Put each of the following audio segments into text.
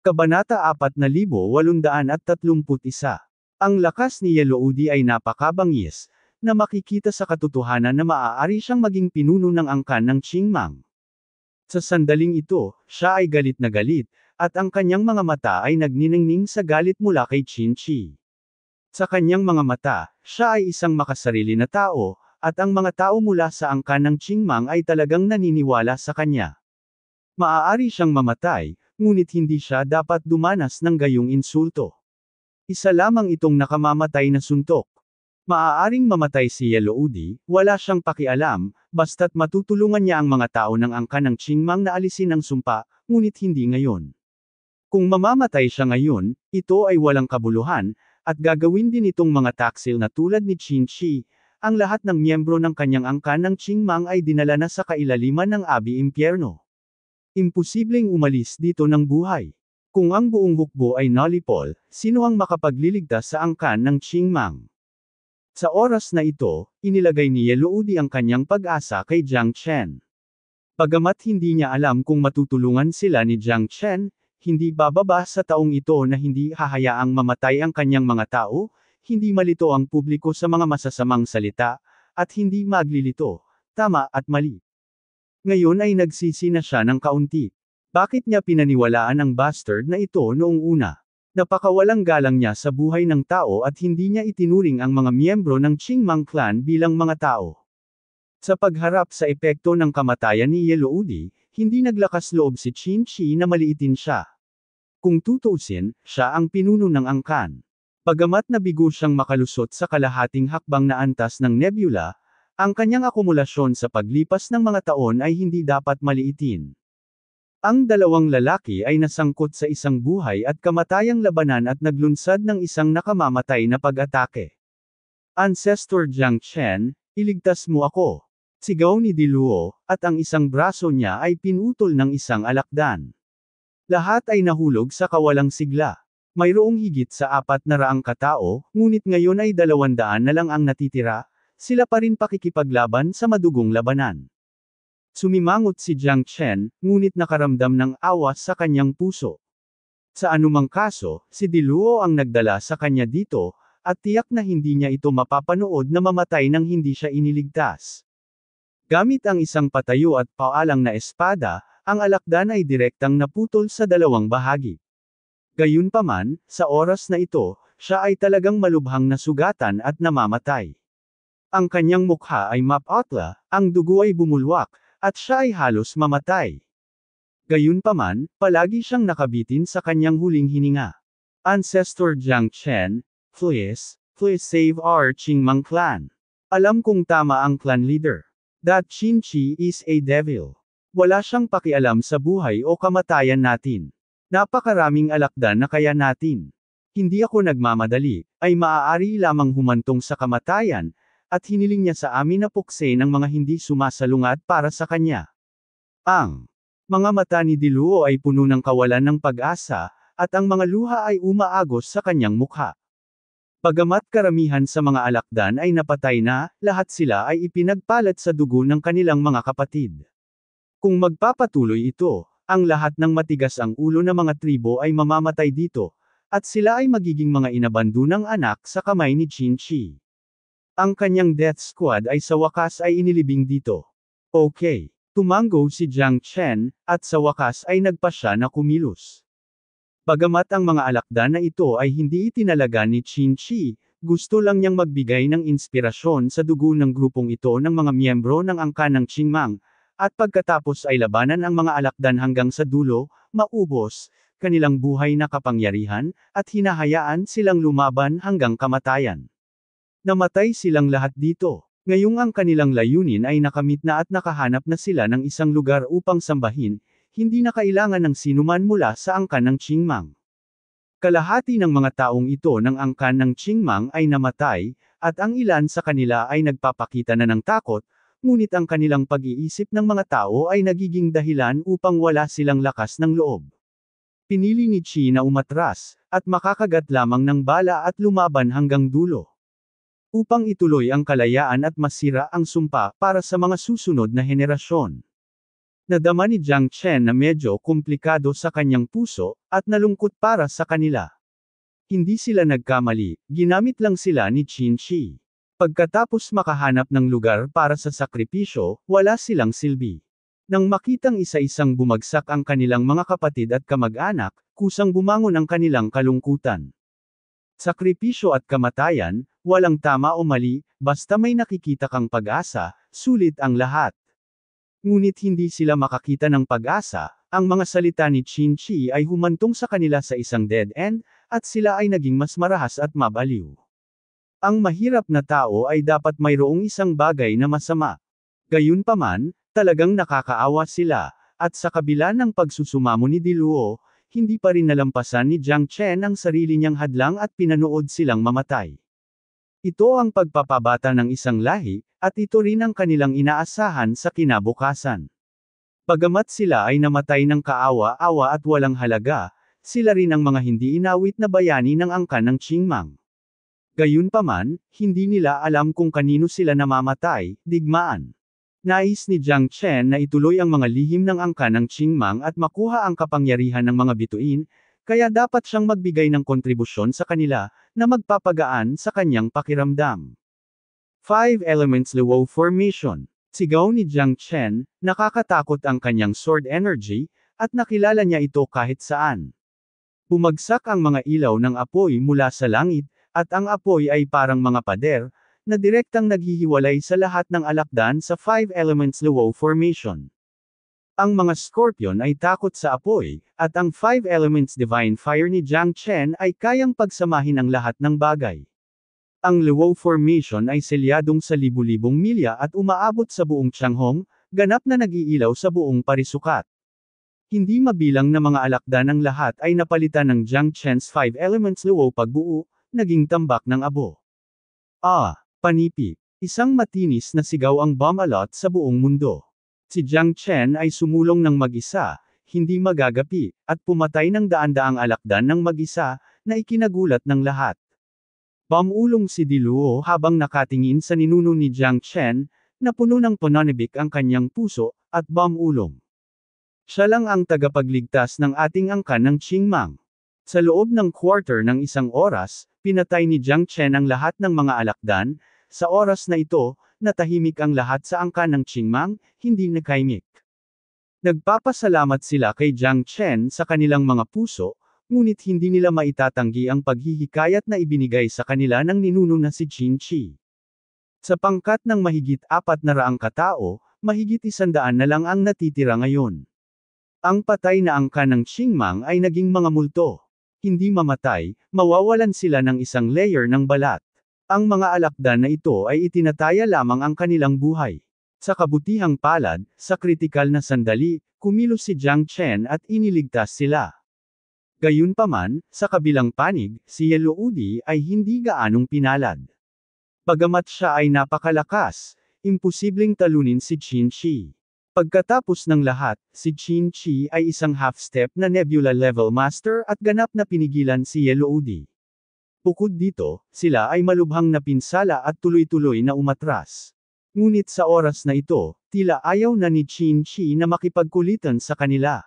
Kabanata 4831. Ang lakas ni Yeloudi ay napakabangis, na makikita sa katotohanan na maaari siyang maging pinuno ng angkan ng Qingmang. Sa sandaling ito, siya ay galit na galit, at ang kanyang mga mata ay nagniningning sa galit mula kay Qin Sa kanyang mga mata, siya ay isang makasarili na tao, at ang mga tao mula sa angkan ng Qingmang ay talagang naniniwala sa kanya. Maaari siyang mamatay, ngunit hindi siya dapat dumanas ng gayong insulto. Isa lamang itong nakamamatay na suntok. Maaaring mamatay si Yellow wala siyang pakialam, basta't matutulungan niya ang mga tao ng angka ng Chingmang na alisin ang sumpa, ngunit hindi ngayon. Kung mamamatay siya ngayon, ito ay walang kabuluhan, at gagawin din itong mga taksil na tulad ni Qin Shi, ang lahat ng miyembro ng kanyang angka ng Qingmang ay dinala na sa kailaliman ng Abi Impyerno. Imposibleng umalis dito ng buhay. Kung ang buong hukbo ay nalipol, sino ang makapagliligtas sa angkan ng Qingmang? Sa oras na ito, inilagay ni Yeluudi ang kanyang pag-asa kay Jiang Chen. Pagamat hindi niya alam kung matutulungan sila ni Jiang Chen, hindi bababa sa taong ito na hindi hahayaang mamatay ang kanyang mga tao, hindi malito ang publiko sa mga masasamang salita, at hindi maglilito, tama at mali. Ngayon ay nagsisi na siya ng kaunti. Bakit niya pinaniwalaan ang bastard na ito noong una? Napakawalang galang niya sa buhay ng tao at hindi niya itinuring ang mga miyembro ng Qingmang clan bilang mga tao. Sa pagharap sa epekto ng kamatayan ni Yellow hindi naglakas loob si Qin Shi na maliitin siya. Kung tutusin, siya ang pinuno ng angkan. Pagamat nabigo siyang makalusot sa kalahating hakbang na antas ng nebula, ang kanyang akumulasyon sa paglipas ng mga taon ay hindi dapat maliitin. Ang dalawang lalaki ay nasangkot sa isang buhay at kamatayang labanan at naglunsad ng isang nakamamatay na pag-atake. Ancestor Jiang Chen, iligtas mo ako. Sigaw ni Diluo, at ang isang braso niya ay pinutol ng isang alakdan. Lahat ay nahulog sa kawalang sigla. Mayroong higit sa apat na raang katao, ngunit ngayon ay dalawandaan na lang ang natitira, sila pa rin pakikipaglaban sa madugong labanan. Sumimangot si Jiang Chen, ngunit nakaramdam ng awa sa kanyang puso. Sa anumang kaso, si Diluo ang nagdala sa kanya dito, at tiyak na hindi niya ito mapapanood na mamatay nang hindi siya iniligtas. Gamit ang isang patayo at paalang na espada, ang alakdan ay direktang naputol sa dalawang bahagi. Gayunpaman, sa oras na ito, siya ay talagang malubhang nasugatan at namamatay. Ang kanyang mukha ay mapotla, ang dugo ay bumulwak, at siya ay halos mamatay. Gayunpaman, palagi siyang nakabitin sa kanyang huling hininga. Ancestor Jiang Chen, please, please save our Qingmang clan. Alam kong tama ang clan leader. That Qin Qi is a devil. Wala siyang pakialam sa buhay o kamatayan natin. Napakaraming alakdan na kaya natin. Hindi ako nagmamadali, ay maaari lamang humantong sa kamatayan, at hiniling niya sa amin na pukse ng mga hindi sumasalungat para sa kanya. Ang mga mata ni Diluo ay puno ng kawalan ng pag-asa, at ang mga luha ay umaagos sa kanyang mukha. Pagamat karamihan sa mga alakdan ay napatay na, lahat sila ay ipinagpalat sa dugo ng kanilang mga kapatid. Kung magpapatuloy ito, ang lahat ng matigas ang ulo ng mga tribo ay mamamatay dito, at sila ay magiging mga inabandunang anak sa kamay ni Qin Shi. Ang kanyang death squad ay sa wakas ay inilibing dito. Okay. Tumango si Jiang Chen, at sa wakas ay nagpa siya na kumilos. Bagamat ang mga alakda na ito ay hindi itinalaga ni Qin Shi, gusto lang niyang magbigay ng inspirasyon sa dugo ng grupong ito ng mga miyembro ng angka ng Qingmang, at pagkatapos ay labanan ang mga alakdan hanggang sa dulo, maubos, kanilang buhay na kapangyarihan, at hinahayaan silang lumaban hanggang kamatayan. Namatay silang lahat dito. Ngayong ang kanilang layunin ay nakamit na at nakahanap na sila ng isang lugar upang sambahin, hindi na kailangan ng sinuman mula sa angkan ng Qingmang. Kalahati ng mga taong ito ng angkan ng Qingmang ay namatay, at ang ilan sa kanila ay nagpapakita na ng takot, ngunit ang kanilang pag-iisip ng mga tao ay nagiging dahilan upang wala silang lakas ng loob. Pinili ni Chi na umatras, at makakagat lamang ng bala at lumaban hanggang dulo upang ituloy ang kalayaan at masira ang sumpa para sa mga susunod na henerasyon. Nadama ni Jiang Chen na medyo komplikado sa kanyang puso, at nalungkot para sa kanila. Hindi sila nagkamali, ginamit lang sila ni Qin Shi. Pagkatapos makahanap ng lugar para sa sakripisyo, wala silang silbi. Nang makitang isa-isang bumagsak ang kanilang mga kapatid at kamag-anak, kusang bumangon ang kanilang kalungkutan. Sakripisyo at kamatayan, walang tama o mali, basta may nakikita kang pag-asa, sulit ang lahat. Ngunit hindi sila makakita ng pag-asa, ang mga salita ni Chin Chi ay humantong sa kanila sa isang dead end, at sila ay naging mas marahas at mabaliw. Ang mahirap na tao ay dapat mayroong isang bagay na masama. Gayunpaman, talagang nakakaawa sila, at sa kabila ng pagsusumamo ni Diluo, hindi pa rin nalampasan ni Jiang Chen ang sarili niyang hadlang at pinanood silang mamatay. Ito ang pagpapabata ng isang lahi, at ito rin ang kanilang inaasahan sa kinabukasan. Pagamat sila ay namatay ng kaawa-awa at walang halaga, sila rin ang mga hindi inawit na bayani ng angkan ng Qingmang. Gayunpaman, hindi nila alam kung kanino sila namamatay, digmaan. Nais ni Jiang Chen na ituloy ang mga lihim ng angka ng Qingmang at makuha ang kapangyarihan ng mga bituin, kaya dapat siyang magbigay ng kontribusyon sa kanila, na magpapagaan sa kanyang pakiramdam. Five Elements Luo Formation Sigaw ni Jiang Chen, nakakatakot ang kanyang sword energy, at nakilala niya ito kahit saan. Bumagsak ang mga ilaw ng apoy mula sa langit, at ang apoy ay parang mga pader, na direktang naghihiwalay sa lahat ng alakdan sa Five Elements Luo Formation. Ang mga Scorpion ay takot sa apoy, at ang Five Elements Divine Fire ni Jiang Chen ay kayang pagsamahin ang lahat ng bagay. Ang Luo Formation ay selyadong sa libu-libong milya at umaabot sa buong Changhong, ganap na nag-iilaw sa buong parisukat. Hindi mabilang na mga alakdan ng lahat ay napalitan ng Jiang Chen's Five Elements Luo pagbuo, naging tambak ng abo. Ah! Panipi. Isang matinis na sigaw ang Bamalot sa buong mundo. Si Jiang Chen ay sumulong ng mag-isa, hindi magagapi, at pumatay ng daan-daang alakdan ng mag-isa, na ikinagulat ng lahat. Bamulong si Diluo habang nakatingin sa ninuno ni Jiang Chen, na puno ng pananibik ang kanyang puso, at bamulong. Siya lang ang tagapagligtas ng ating angkan ng Qingmang. Sa loob ng quarter ng isang oras, Pinatay ni Jiang Chen ang lahat ng mga alakdan, sa oras na ito, natahimik ang lahat sa angka ng Qingmang, hindi nakaimik. Nagpapasalamat sila kay Jiang Chen sa kanilang mga puso, ngunit hindi nila maitatanggi ang paghihikayat na ibinigay sa kanila ng ninuno na si Qin Qi. Sa pangkat ng mahigit apat na raang katao, mahigit isandaan na lang ang natitira ngayon. Ang patay na angka ng Qingmang ay naging mga multo hindi mamatay, mawawalan sila ng isang layer ng balat. Ang mga alakda na ito ay itinataya lamang ang kanilang buhay. Sa kabutihang palad, sa kritikal na sandali, kumilos si Jiang Chen at iniligtas sila. Gayunpaman, sa kabilang panig, si Yelo Udi ay hindi gaanong pinalad. Pagamat siya ay napakalakas, imposibleng talunin si Qin Shi. Pagkatapos ng lahat, si Qin Chi ay isang half-step na Nebula level master at ganap na pinigilan si Yellow Udi. Bukod dito, sila ay malubhang napinsala at tuloy-tuloy na umatras. Ngunit sa oras na ito, tila ayaw na ni Qin Chi na makipagkulitan sa kanila.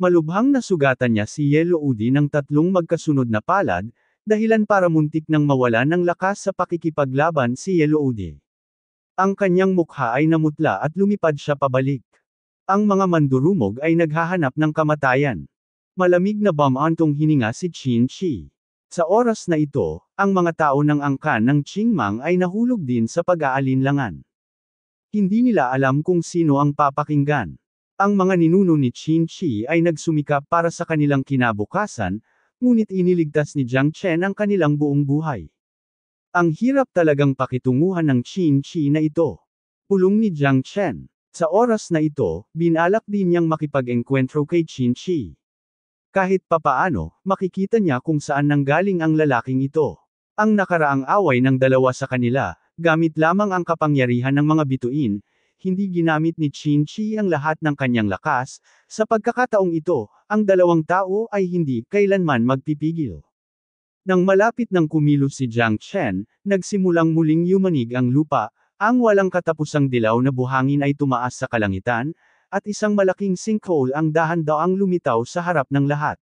Malubhang nasugatan niya si Yellow ng tatlong magkasunod na palad, dahilan para muntik nang mawala ng lakas sa pakikipaglaban si Yellow ang kanyang mukha ay namutla at lumipad siya pabalik. Ang mga mandurumog ay naghahanap ng kamatayan. Malamig na bamantong hininga si Qin Shi. Sa oras na ito, ang mga tao ng angkan ng Qingmang ay nahulog din sa pag-aalinlangan. Hindi nila alam kung sino ang papakinggan. Ang mga ninuno ni Qin Shi ay nagsumikap para sa kanilang kinabukasan, ngunit iniligtas ni Jiang Chen ang kanilang buong buhay. Ang hirap talagang pakitunguhan ng Qin Chi na ito. Pulong ni Jiang Chen. Sa oras na ito, binalak din niyang makipag enkwentro kay Qin Chi. Kahit papaano, makikita niya kung saan nanggaling ang lalaking ito. Ang nakaraang away ng dalawa sa kanila, gamit lamang ang kapangyarihan ng mga bituin, hindi ginamit ni Qin Chi ang lahat ng kanyang lakas, sa pagkakataong ito, ang dalawang tao ay hindi kailanman magpipigil. Nang malapit ng kumilos si Jiang Chen, nagsimulang muling yumanig ang lupa, ang walang katapusang dilaw na buhangin ay tumaas sa kalangitan, at isang malaking sinkhole ang dahan-daang lumitaw sa harap ng lahat.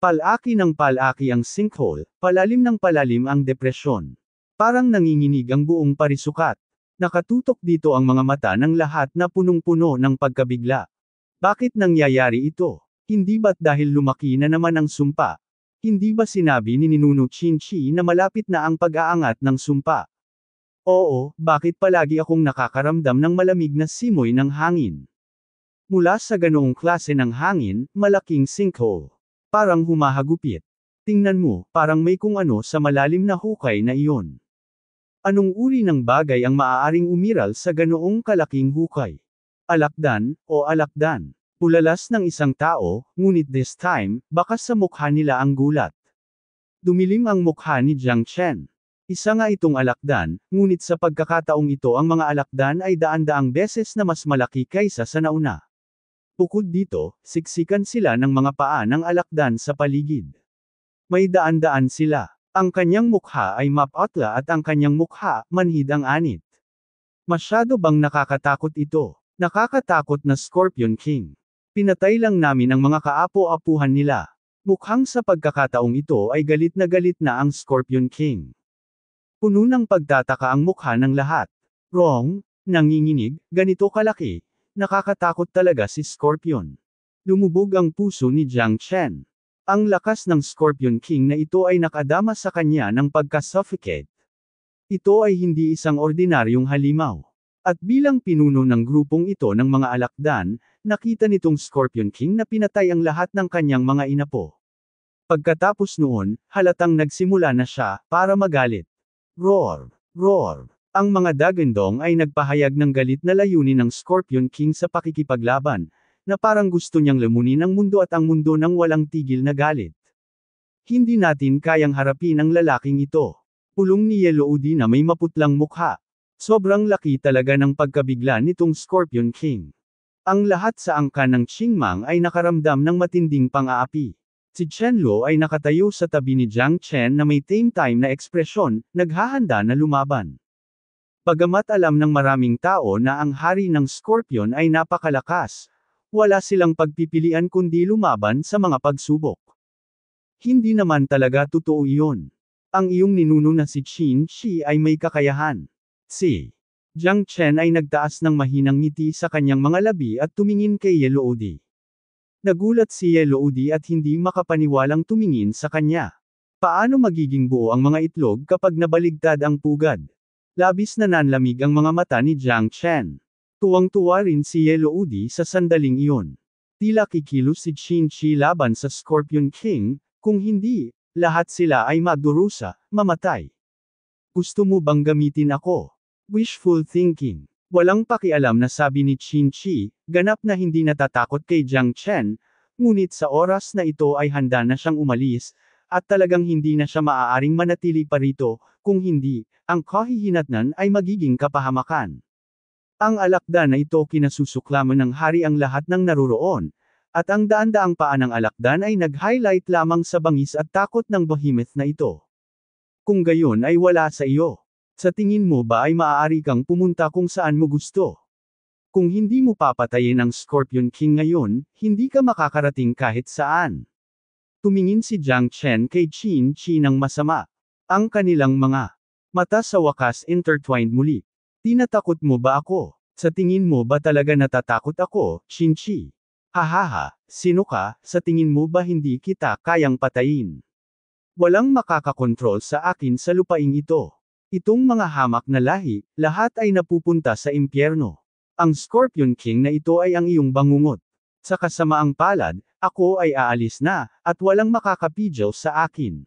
Palaki ng palaki ang sinkhole, palalim ng palalim ang depresyon. Parang nanginginig ang buong parisukat. Nakatutok dito ang mga mata ng lahat na punong-puno ng pagkabigla. Bakit nangyayari ito? Hindi ba't dahil lumaki na naman ang sumpa, hindi ba sinabi ni Ninuno Chinchi na malapit na ang pag-aangat ng sumpa? Oo, bakit palagi akong nakakaramdam ng malamig na simoy ng hangin? Mula sa ganoong klase ng hangin, malaking sinkhole. Parang humahagupit. Tingnan mo, parang may kung ano sa malalim na hukay na iyon. Anong uri ng bagay ang maaaring umiral sa ganoong kalaking hukay? Alakdan, o alakdan? Pulalas ng isang tao, ngunit this time, baka sa mukha nila ang gulat. Dumilim ang mukha ni Jiang Chen. Isa nga itong alakdan, ngunit sa pagkakataong ito ang mga alakdan ay daan-daang beses na mas malaki kaysa sa nauna. Bukod dito, siksikan sila ng mga paa ng alakdan sa paligid. May daan-daan sila. Ang kanyang mukha ay mapatla at ang kanyang mukha, manhid ang anit. Masyado bang nakakatakot ito? Nakakatakot na Scorpion King. Pinatay lang namin ang mga kaapo-apuhan nila. Mukhang sa pagkakataong ito ay galit na galit na ang Scorpion King. Puno ng pagtataka ang mukha ng lahat. Wrong, nanginginig, ganito kalaki, nakakatakot talaga si Scorpion. Lumubog ang puso ni Jiang Chen. Ang lakas ng Scorpion King na ito ay nakadama sa kanya ng pagkasuffocate. Ito ay hindi isang ordinaryong halimaw. At bilang pinuno ng grupong ito ng mga alakdan, nakita nitong Scorpion King na pinatay ang lahat ng kanyang mga inapo. Pagkatapos noon, halatang nagsimula na siya, para magalit. Roar! Roar! Ang mga Dagandong ay nagpahayag ng galit na layunin ng Scorpion King sa pakikipaglaban, na parang gusto niyang lamunin ang mundo at ang mundo ng walang tigil na galit. Hindi natin kayang harapin ang lalaking ito. Pulong ni Yellow na may maputlang mukha. Sobrang laki talaga ng pagkabigla nitong Scorpion King. Ang lahat sa angka ng Qingmang ay nakaramdam ng matinding pang-aapi. Si Chen Luo ay nakatayo sa tabi ni Jiang Chen na may tame-time na ekspresyon, naghahanda na lumaban. Bagamat alam ng maraming tao na ang hari ng Scorpion ay napakalakas, wala silang pagpipilian kundi lumaban sa mga pagsubok. Hindi naman talaga totoo iyon. Ang iyong ninuno na si Qin Shi ay may kakayahan. Si Jiang Chen ay nagtaas ng mahinang ngiti sa kanyang mga labi at tumingin kay Yelo Udi. Nagulat si Yelo Udi at hindi makapaniwalang tumingin sa kanya. Paano magiging buo ang mga itlog kapag nabaligtad ang pugad? Labis na nanlamig ang mga mata ni Jiang Chen. Tuwang-tuwa rin si Yelo Udi sa sandaling iyon. Tila kikilos si Qin Chi laban sa Scorpion King, kung hindi, lahat sila ay magdurusa, mamatay. Gusto mo bang gamitin ako? Wishful thinking. Walang pakialam na sabi ni Qin Chi, ganap na hindi natatakot kay Jiang Chen, ngunit sa oras na ito ay handa na siyang umalis, at talagang hindi na siya maaaring manatili pa rito, kung hindi, ang kahihinatnan ay magiging kapahamakan. Ang alakda na ito kinasusuklaman ng hari ang lahat ng naruroon, at ang daan-daang paa ng alakdan ay nag-highlight lamang sa bangis at takot ng behemoth na ito. Kung gayon ay wala sa iyo. Sa tingin mo ba ay maaari kang pumunta kung saan mo gusto? Kung hindi mo papatayin ang Scorpion King ngayon, hindi ka makakarating kahit saan. Tumingin si Jiang Chen kay Qin Qin ng masama. Ang kanilang mga mata sa wakas intertwined muli. Tinatakot mo ba ako? Sa tingin mo ba talaga natatakot ako, Qin Qi? Hahaha, sino ka, sa tingin mo ba hindi kita kayang patayin? Walang makakakontrol sa akin sa lupaing ito. Itong mga hamak na lahi, lahat ay napupunta sa impyerno. Ang Scorpion King na ito ay ang iyong bangungot. Sa kasamaang palad, ako ay aalis na, at walang makakapidyaw sa akin.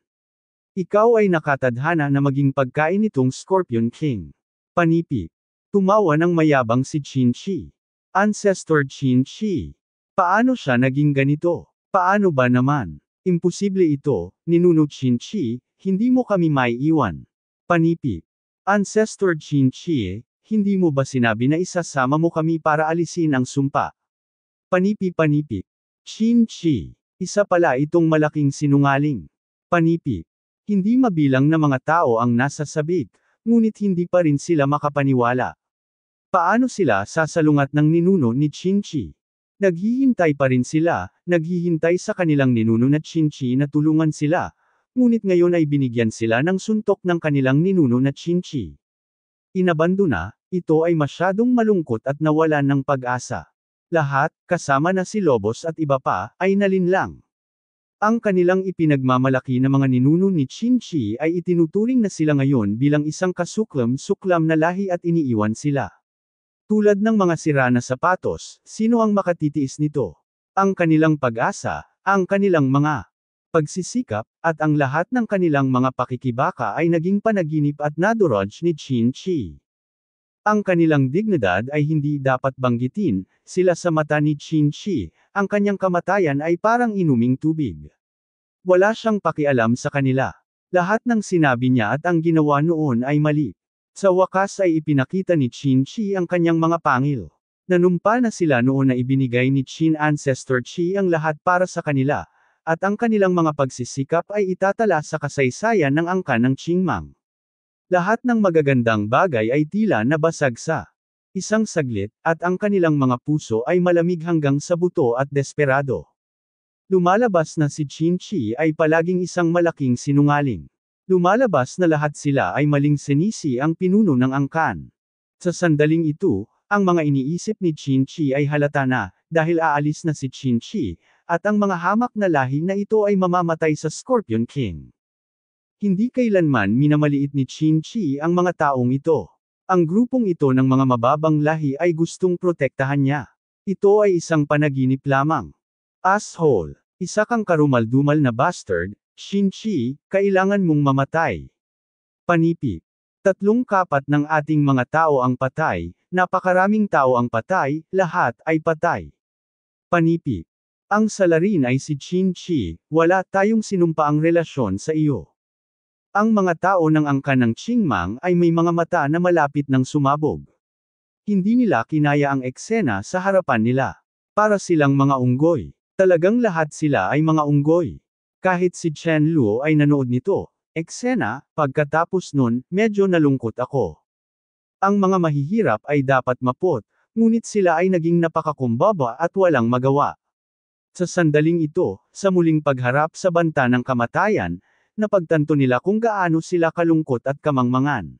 Ikaw ay nakatadhana na maging pagkain nitong Scorpion King. Panipi. Tumawa ng mayabang si Chin Chi. Ancestor Chin Chi. Paano siya naging ganito? Paano ba naman? Imposible ito, ninuno Chin Chi, hindi mo kami maiiwan. Panipi. Ancestor Qin Chie, hindi mo ba sinabi na isasama mo kami para alisin ang sumpa? Panipi-panipi. Qin Chi. Isa pala itong malaking sinungaling. Panipi. Hindi mabilang na mga tao ang nasa sabik, ngunit hindi pa rin sila makapaniwala. Paano sila sasalungat ng ninuno ni Qin Chi? Naghihintay pa rin sila, naghihintay sa kanilang ninuno na Qin Chi na tulungan sila, ngunit ngayon ay binigyan sila ng suntok ng kanilang ninuno na Chinchi. Inabandona, ito ay masyadong malungkot at nawalan ng pag-asa. Lahat, kasama na si Lobos at iba pa, ay nalinlang. Ang kanilang ipinagmamalaki na mga ninuno ni Chinchi ay itinuturing na sila ngayon bilang isang kasuklam-suklam na lahi at iniiwan sila. Tulad ng mga sira na sapatos, sino ang makatitiis nito? Ang kanilang pag-asa, ang kanilang mga pagsisikap, at ang lahat ng kanilang mga pakikibaka ay naging panaginip at naduroj ni Qin Shi. Ang kanilang dignidad ay hindi dapat banggitin, sila sa mata ni Qin Shi, ang kanyang kamatayan ay parang inuming tubig. Wala siyang pakialam sa kanila. Lahat ng sinabi niya at ang ginawa noon ay mali. Sa wakas ay ipinakita ni Qin Shi ang kanyang mga pangil. Nanumpa na sila noon na ibinigay ni Qin Ancestor Qi ang lahat para sa kanila, at ang kanilang mga pagsisikap ay itatala sa kasaysayan ng angkan ng Qingmang. Lahat ng magagandang bagay ay tila nabasag sa isang saglit, at ang kanilang mga puso ay malamig hanggang sa buto at desperado. Lumalabas na si Qin Chi ay palaging isang malaking sinungaling. Lumalabas na lahat sila ay maling sinisi ang pinuno ng angkan. Sa sandaling ito, ang mga iniisip ni Qin Chi ay halata na, dahil aalis na si Qin Chi, at ang mga hamak na lahi na ito ay mamamatay sa Scorpion King. Hindi kailanman minamaliit ni Qin Chi ang mga taong ito. Ang grupong ito ng mga mababang lahi ay gustong protektahan niya. Ito ay isang panaginip lamang. Asshole, isa kang karumaldumal na bastard, Qin Chi, kailangan mong mamatay. Panipi. Tatlong kapat ng ating mga tao ang patay, napakaraming tao ang patay, lahat ay patay. Panipi. Ang salarin ay si Chin Chi, wala tayong sinumpaang relasyon sa iyo. Ang mga tao ng angkan ng Qingmang ay may mga mata na malapit ng sumabog. Hindi nila kinaya ang eksena sa harapan nila. Para silang mga unggoy. Talagang lahat sila ay mga unggoy. Kahit si Chen Luo ay nanood nito, eksena, pagkatapos nun, medyo nalungkot ako. Ang mga mahihirap ay dapat mapot, ngunit sila ay naging napakakumbaba at walang magawa. Sa sandaling ito, sa muling pagharap sa banta ng kamatayan, napagtanto nila kung gaano sila kalungkot at kamangmangan.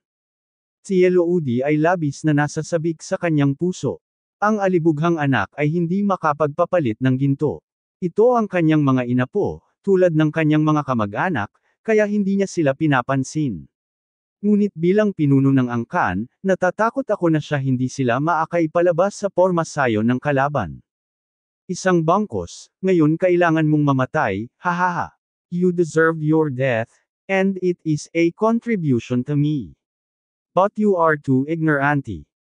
Si Yeloudi ay labis na nasa sabik sa kanyang puso. Ang alibughang anak ay hindi makapagpapalit ng ginto. Ito ang kanyang mga inapo, tulad ng kanyang mga kamag-anak, kaya hindi niya sila pinapansin. Ngunit bilang pinuno ng angkan, natatakot ako na siya hindi sila maakay palabas sa pormasayo ng kalaban. Isang bangkos, ngayon kailangan mong mamatay, hahaha. You deserve your death, and it is a contribution to me. But you are too ignorant.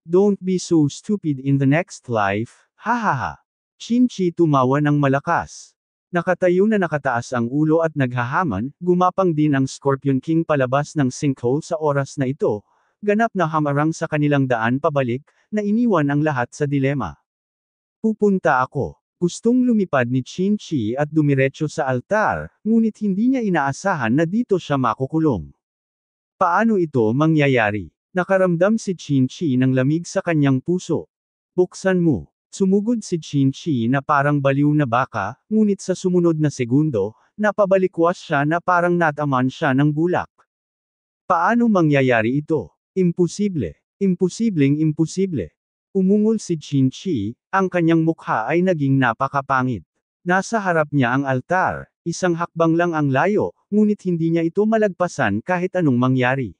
Don't be so stupid in the next life, hahaha. Chinchi tumawa ng malakas. Nakatayo na nakataas ang ulo at naghahaman, gumapang din ang Scorpion King palabas ng sinkhole sa oras na ito, ganap na hamarang sa kanilang daan pabalik, na iniwan ang lahat sa dilema. Pupunta ako. Gustong lumipad ni Chin Chi at dumiretso sa altar, ngunit hindi niya inaasahan na dito siya makukulong. Paano ito mangyayari? Nakaramdam si Chin Chi ng lamig sa kanyang puso. Buksan mo. Sumugod si Chin Chi na parang baliw na baka, ngunit sa sumunod na segundo, napabalikwas siya na parang nataman siya ng bulak. Paano mangyayari ito? Imposible. Imposibleng imposible. Umungol si Chin Chi, ang kanyang mukha ay naging napakapangit. Nasa harap niya ang altar, isang hakbang lang ang layo, ngunit hindi niya ito malagpasan kahit anong mangyari.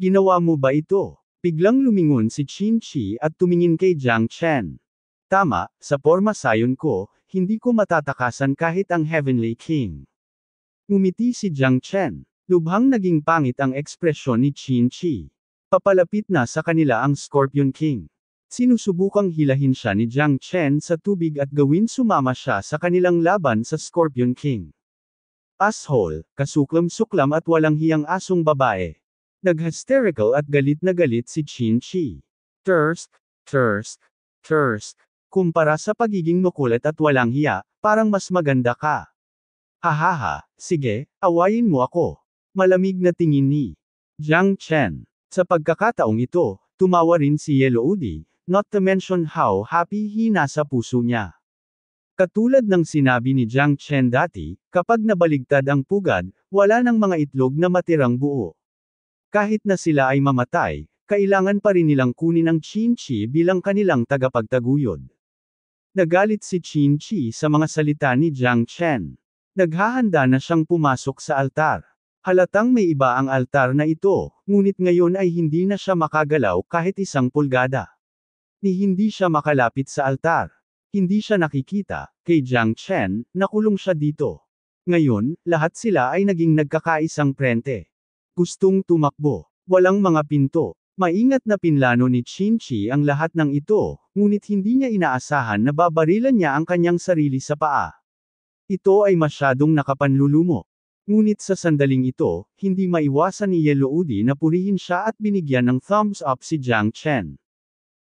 Ginawa mo ba ito? Piglang lumingon si Chin Chi at tumingin kay Jiang Chen. Tama, sa porma sayon ko, hindi ko matatakasan kahit ang Heavenly King. Ngumiti si Jiang Chen. Lubhang naging pangit ang ekspresyon ni Chin Chi. Papalapit na sa kanila ang Scorpion King. Sinusubukang hilahin siya ni Jiang Chen sa tubig at gawin sumama siya sa kanilang laban sa Scorpion King. Asshole, kasuklam-suklam at walang hiyang asong babae. Nag-hysterical at galit na galit si Qin Chi. Thirst, thirst, thirst. Kumpara sa pagiging nukulat at walang hiya, parang mas maganda ka. Ahaha, sige, awayin mo ako. Malamig na tingin ni Jiang Chen. Sa pagkakataong ito, tumawa rin si Yellow Udi, not to mention how happy he nasa puso niya. Katulad ng sinabi ni Jiang Chen dati, kapag nabaligtad ang pugad, wala ng mga itlog na matirang buo. Kahit na sila ay mamatay, kailangan pa rin nilang kunin ang Qin Chi bilang kanilang tagapagtaguyod. Nagalit si Qin Chi sa mga salita ni Jiang Chen. Naghahanda na siyang pumasok sa altar. Halatang may iba ang altar na ito, ngunit ngayon ay hindi na siya makagalaw kahit isang pulgada ni hindi siya makalapit sa altar. Hindi siya nakikita, kay Jiang Chen, nakulong siya dito. Ngayon, lahat sila ay naging nagkakaisang prente. Gustong tumakbo. Walang mga pinto. Maingat na pinlano ni Chinchi ang lahat ng ito, ngunit hindi niya inaasahan na babarilan niya ang kanyang sarili sa paa. Ito ay masyadong nakapanlulumo. Ngunit sa sandaling ito, hindi maiwasan ni Yellow Udi na purihin siya at binigyan ng thumbs up si Jiang Chen.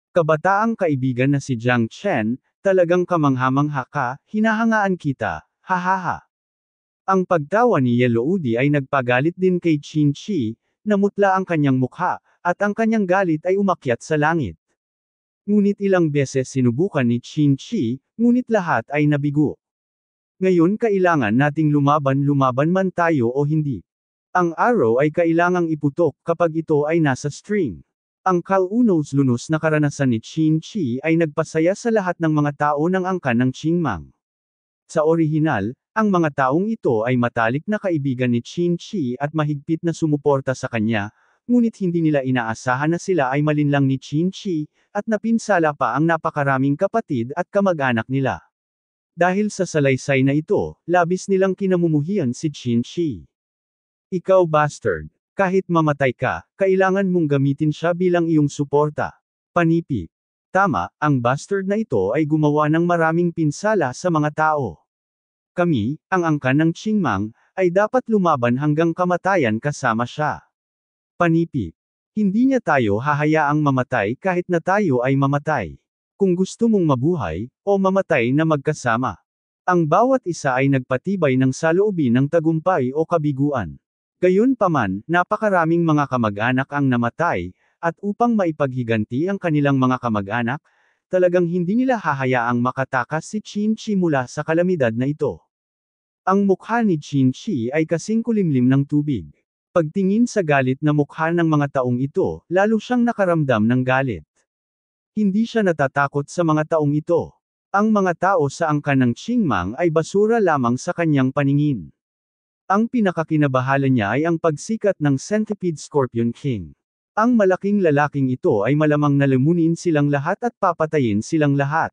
Kabataang kaibigan na si Jiang Chen, talagang kamanghamangha ka, hinahangaan kita, hahaha. Ang pagtawa ni Yellow ay nagpagalit din kay Chin Chi, namutla ang kanyang mukha, at ang kanyang galit ay umakyat sa langit. Ngunit ilang beses sinubukan ni Chin Chi, ngunit lahat ay nabigo. Ngayon kailangan nating lumaban-lumaban man tayo o hindi. Ang arrow ay kailangang iputok kapag ito ay nasa string. Ang Kaunos lunos na karanasan ni Qin Shi ay nagpasaya sa lahat ng mga tao ng angkan ng Qingmang. Sa orihinal, ang mga taong ito ay matalik na kaibigan ni Qin Shi at mahigpit na sumuporta sa kanya, ngunit hindi nila inaasahan na sila ay malinlang ni Qin Shi, at napinsala pa ang napakaraming kapatid at kamag-anak nila. Dahil sa salaysay na ito, labis nilang kinamumuhian si Qin Shi. Ikaw bastard, kahit mamatay ka, kailangan mong gamitin siya bilang iyong suporta. Panipi. Tama, ang bastard na ito ay gumawa ng maraming pinsala sa mga tao. Kami, ang angkan ng Qingmang, ay dapat lumaban hanggang kamatayan kasama siya. Panipi. Hindi niya tayo hahayaang mamatay kahit na tayo ay mamatay. Kung gusto mong mabuhay, o mamatay na magkasama. Ang bawat isa ay nagpatibay ng saloobin ng tagumpay o kabiguan. Gayunpaman, napakaraming mga kamag-anak ang namatay, at upang maipaghiganti ang kanilang mga kamag-anak, talagang hindi nila hahayaang makatakas si Chinchi mula sa kalamidad na ito. Ang mukha ni Chinchi ay kasing kulimlim ng tubig. Pagtingin sa galit na mukha ng mga taong ito, lalo siyang nakaramdam ng galit. Hindi siya natatakot sa mga taong ito. Ang mga tao sa angkan ng Qingmang ay basura lamang sa kanyang paningin. Ang pinakakinabahala niya ay ang pagsikat ng Centipede Scorpion King. Ang malaking lalaking ito ay malamang nalamunin silang lahat at papatayin silang lahat.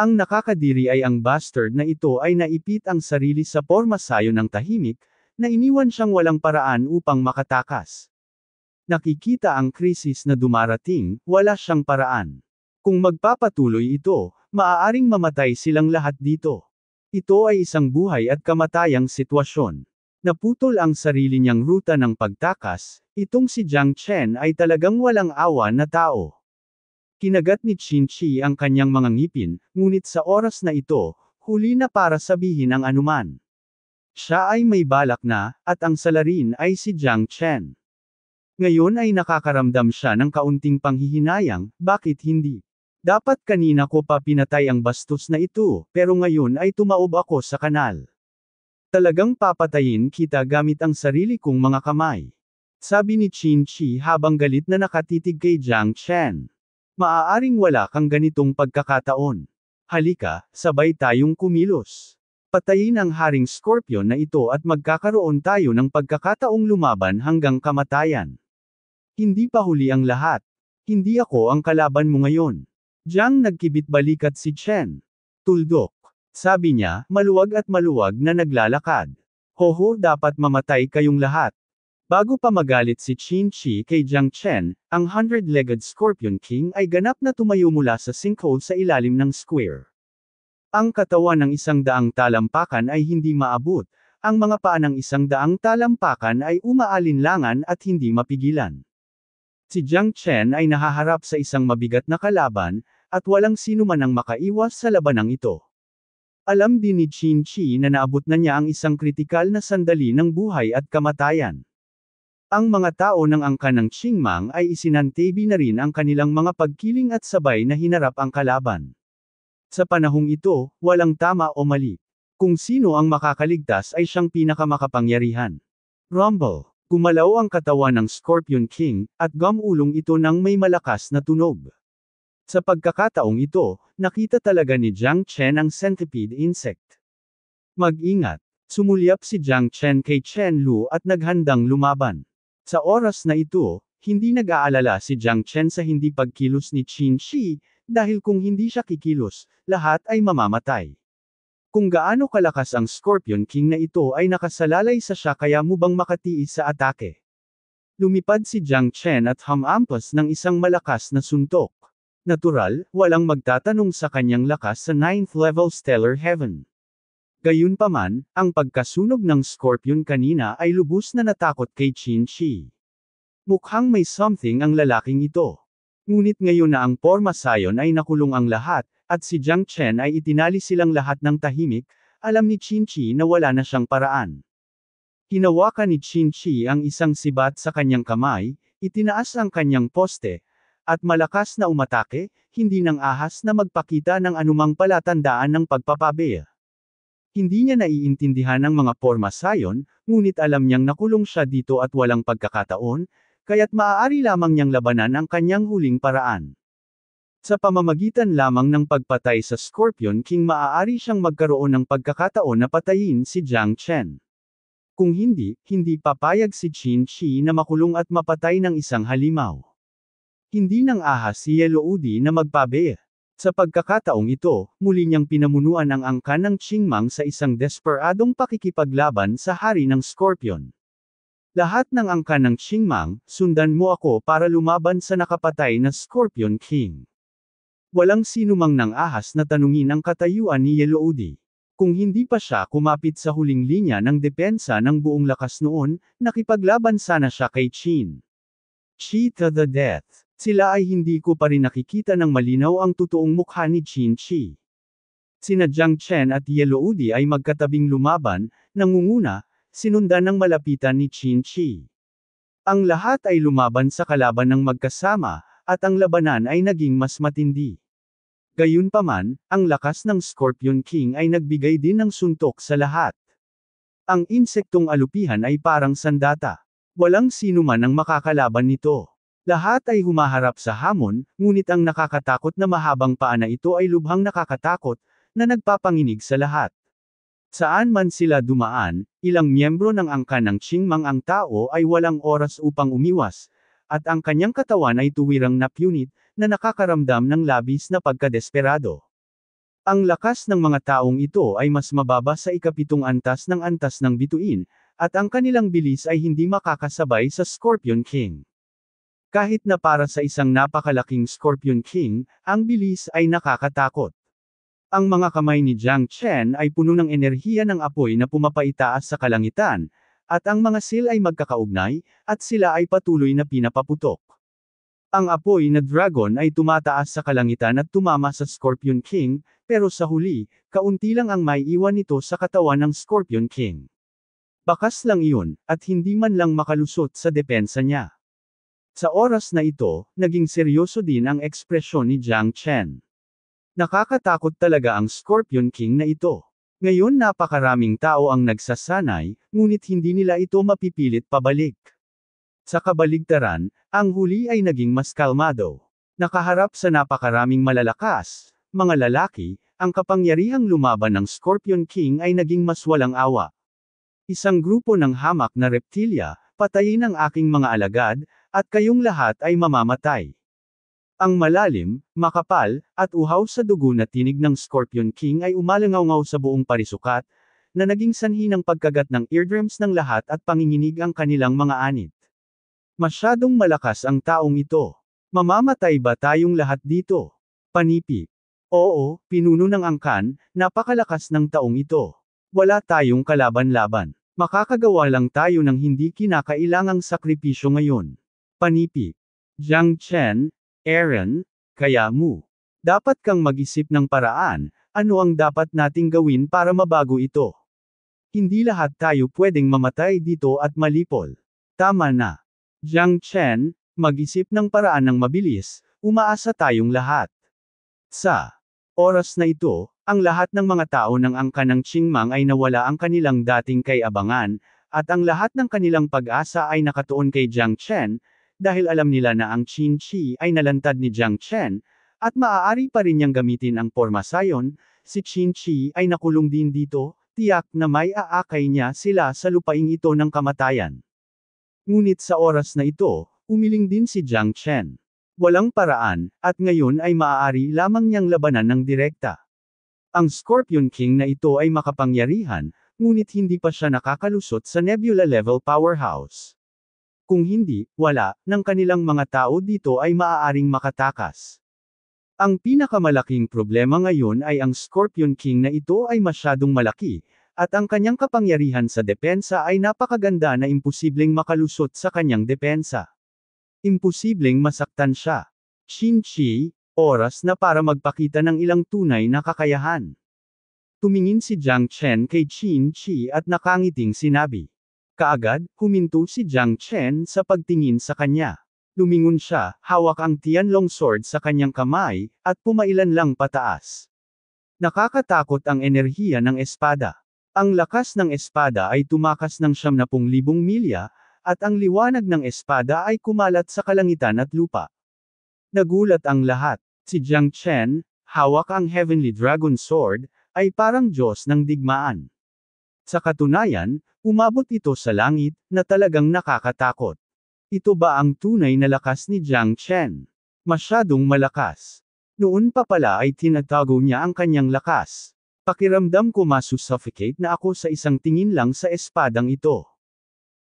Ang nakakadiri ay ang bastard na ito ay naipit ang sarili sa pormasayo ng tahimik, na iniwan siyang walang paraan upang makatakas. Nakikita ang krisis na dumarating, wala siyang paraan. Kung magpapatuloy ito, maaaring mamatay silang lahat dito. Ito ay isang buhay at kamatayang sitwasyon. Naputol ang sarili niyang ruta ng pagtakas, itong si Jiang Chen ay talagang walang awa na tao. Kinagat ni Qin Shi ang kanyang mga ngipin, ngunit sa oras na ito, huli na para sabihin ang anuman. Siya ay may balak na, at ang salarin ay si Jiang Chen. Ngayon ay nakakaramdam siya ng kaunting panghihinayang, bakit hindi? Dapat kanina ko pa pinatay ang bastos na ito, pero ngayon ay tumaob ako sa kanal. Talagang papatayin kita gamit ang sarili kong mga kamay. Sabi ni Qin Chi habang galit na nakatitig kay Jiang Chen. Maaaring wala kang ganitong pagkakataon. Halika, sabay tayong kumilos. Patayin ang Haring Scorpion na ito at magkakaroon tayo ng pagkakataong lumaban hanggang kamatayan. Hindi pa huli ang lahat. Hindi ako ang kalaban mo ngayon. Jiang nagkibit-balikat si Chen. Tuldok. Sabi niya, maluwag at maluwag na naglalakad. Hoho dapat mamatay kayong lahat. Bago pa magalit si Qin Shi kay Jiang Chen, ang hundred-legged Scorpion King ay ganap na tumayo mula sa sinkhole sa ilalim ng square. Ang katawan ng isang daang talampakan ay hindi maabot, ang mga paa ng isang daang talampakan ay umaalinlangan at hindi mapigilan. Si Jiang Chen ay nahaharap sa isang mabigat na kalaban, at walang sino man ang makaiwas sa labanang ito. Alam din ni Chin Chi na naabot na niya ang isang kritikal na sandali ng buhay at kamatayan. Ang mga tao ng angkan ng Qingmang ay isinantebi na rin ang kanilang mga pagkiling at sabay na hinarap ang kalaban. Sa panahong ito, walang tama o mali. Kung sino ang makakaligtas ay siyang pinakamakapangyarihan. Rumble, gumalaw ang katawan ng Scorpion King, at gamulong ito ng may malakas na tunog. Sa pagkakataong ito, nakita talaga ni Jiang Chen ang centipede insect. Mag-ingat! Sumulyap si Jiang Chen kay Chen Lu at naghandang lumaban. Sa oras na ito, hindi nag-aalala si Jiang Chen sa hindi pagkilos ni Qin Shi, dahil kung hindi siya kikilos, lahat ay mamamatay. Kung gaano kalakas ang Scorpion King na ito ay nakasalalay sa siya kaya mo bang makatiis sa atake. Lumipad si Jiang Chen at humampas ng isang malakas na suntok. Natural, walang magtatanong sa kanyang lakas sa 9th level stellar heaven. Gayunpaman, ang pagkasunog ng Scorpion kanina ay lubos na natakot kay Qin Shi. Mukhang may something ang lalaking ito. Ngunit ngayon na ang forma sayon ay nakulong ang lahat, at si Jiang Chen ay itinali silang lahat ng tahimik, alam ni Qin Shi na wala na siyang paraan. Hinawakan ni Qin Shi ang isang sibat sa kanyang kamay, itinaas ang kanyang poste, at malakas na umatake, hindi nang ahas na magpakita ng anumang palatandaan ng pagpapabeya. Hindi niya naiintindihan ang mga porma sayon, ngunit alam niyang nakulong siya dito at walang pagkakataon, kaya't maaari lamang niyang labanan ang kanyang huling paraan. Sa pamamagitan lamang ng pagpatay sa Scorpion King maaari siyang magkaroon ng pagkakataon na patayin si Jiang Chen. Kung hindi, hindi papayag si Qin Shi na makulong at mapatay ng isang halimaw. Hindi nang ahas si Yeloudi na magpabe. Sa pagkakataong ito, muli niyang pinamunuan ang angkan ng Qingmang sa isang desperadong pakikipaglaban sa hari ng Scorpion. Lahat ng angkan ng Qingmang, sundan mo ako para lumaban sa nakapatay na Scorpion King. Walang sinumang ng ahas na tanungin ang katayuan ni Yeloudi. Kung hindi pa siya kumapit sa huling linya ng depensa ng buong lakas noon, nakipaglaban sana siya kay Qin. Chi to the death. Sila ay hindi ko pa rin nakikita ng malinaw ang totoong mukha ni Qin Shi. Sina Jiang Chen at Yeloudi ay magkatabing lumaban, nangunguna, sinundan ng malapitan ni Qin Shi. Ang lahat ay lumaban sa kalaban ng magkasama, at ang labanan ay naging mas matindi. Gayunpaman, ang lakas ng Scorpion King ay nagbigay din ng suntok sa lahat. Ang insektong alupihan ay parang sandata. Walang sino man ang makakalaban nito. Lahat ay humaharap sa hamon, ngunit ang nakakatakot na mahabang paa na ito ay lubhang nakakatakot, na nagpapanginig sa lahat. Saan man sila dumaan, ilang miyembro ng angkan ng Qingmang ang tao ay walang oras upang umiwas, at ang kanyang katawan ay tuwirang napunit, na nakakaramdam ng labis na pagkadesperado. Ang lakas ng mga taong ito ay mas mababa sa ikapitong antas ng antas ng bituin, at ang kanilang bilis ay hindi makakasabay sa Scorpion King. Kahit na para sa isang napakalaking Scorpion King, ang bilis ay nakakatakot. Ang mga kamay ni Jiang Chen ay puno ng enerhiya ng apoy na pumapaitaas sa kalangitan, at ang mga seal ay magkakaugnay, at sila ay patuloy na pinapaputok. Ang apoy na dragon ay tumataas sa kalangitan at tumama sa Scorpion King, pero sa huli, kaunti lang ang may iwan nito sa katawan ng Scorpion King. Bakas lang iyon, at hindi man lang makalusot sa depensa niya. Sa oras na ito, naging seryoso din ang ekspresyon ni Jiang Chen. Nakakatakot talaga ang Scorpion King na ito. Ngayon napakaraming tao ang nagsasanay, ngunit hindi nila ito mapipilit pabalik. Sa kabaligtaran, ang huli ay naging mas kalmado. Nakaharap sa napakaraming malalakas, mga lalaki, ang kapangyarihang lumaban ng Scorpion King ay naging mas walang awa. Isang grupo ng hamak na reptilya, patayin ang aking mga alagad, at kayong lahat ay mamamatay. Ang malalim, makapal, at uhaw sa dugo na tinig ng Scorpion King ay umalangaw sa buong parisukat, na naging sanhi ng pagkagat ng eardrums ng lahat at panginginig ang kanilang mga anit. Masyadong malakas ang taong ito. Mamamatay ba tayong lahat dito? Panipi. Oo, pinuno ng angkan, napakalakas ng taong ito. Wala tayong kalaban-laban. Makakagawa lang tayo ng hindi kinakailangang sakripisyo ngayon. Panipi. Jiang Chen, Aaron, kaya mo. Dapat kang mag-isip ng paraan, ano ang dapat nating gawin para mabago ito. Hindi lahat tayo pwedeng mamatay dito at malipol. Tama na. Jiang Chen, mag-isip ng paraan ng mabilis, umaasa tayong lahat. Sa oras na ito, ang lahat ng mga tao ng angka ng Qingmang ay nawala ang kanilang dating kayabangan, at ang lahat ng kanilang pag-asa ay nakatuon kay Jiang Chen, dahil alam nila na ang Qin Qi ay nalantad ni Jiang Chen, at maaari pa rin niyang gamitin ang pormasayon, si Qin Qi ay nakulong din dito, tiyak na may aakay niya sila sa lupaing ito ng kamatayan. Ngunit sa oras na ito, umiling din si Jiang Chen. Walang paraan, at ngayon ay maaari lamang niyang labanan ng direkta. Ang Scorpion King na ito ay makapangyarihan, ngunit hindi pa siya nakakalusot sa Nebula Level Powerhouse. Kung hindi, wala, ng kanilang mga tao dito ay maaaring makatakas. Ang pinakamalaking problema ngayon ay ang Scorpion King na ito ay masyadong malaki, at ang kanyang kapangyarihan sa depensa ay napakaganda na imposibleng makalusot sa kanyang depensa. Imposibleng masaktan siya. Shin Chi, oras na para magpakita ng ilang tunay na kakayahan. Tumingin si Jiang Chen kay Chin Chi at nakangiting sinabi. Kaagad, huminto si Jiang Chen sa pagtingin sa kanya. Lumingon siya, hawak ang Tianlong Sword sa kanyang kamay, at pumailan lang pataas. Nakakatakot ang enerhiya ng espada. Ang lakas ng espada ay tumakas ng 70,000 milya, at ang liwanag ng espada ay kumalat sa kalangitan at lupa. Nagulat ang lahat. Si Jiang Chen, hawak ang Heavenly Dragon Sword, ay parang Diyos ng digmaan. Sa katunayan, umabot ito sa langit, na talagang nakakatakot. Ito ba ang tunay na lakas ni Jiang Chen? Masyadong malakas. Noon pa pala ay tinatago niya ang kanyang lakas. Pakiramdam ko masusuffocate na ako sa isang tingin lang sa espadang ito.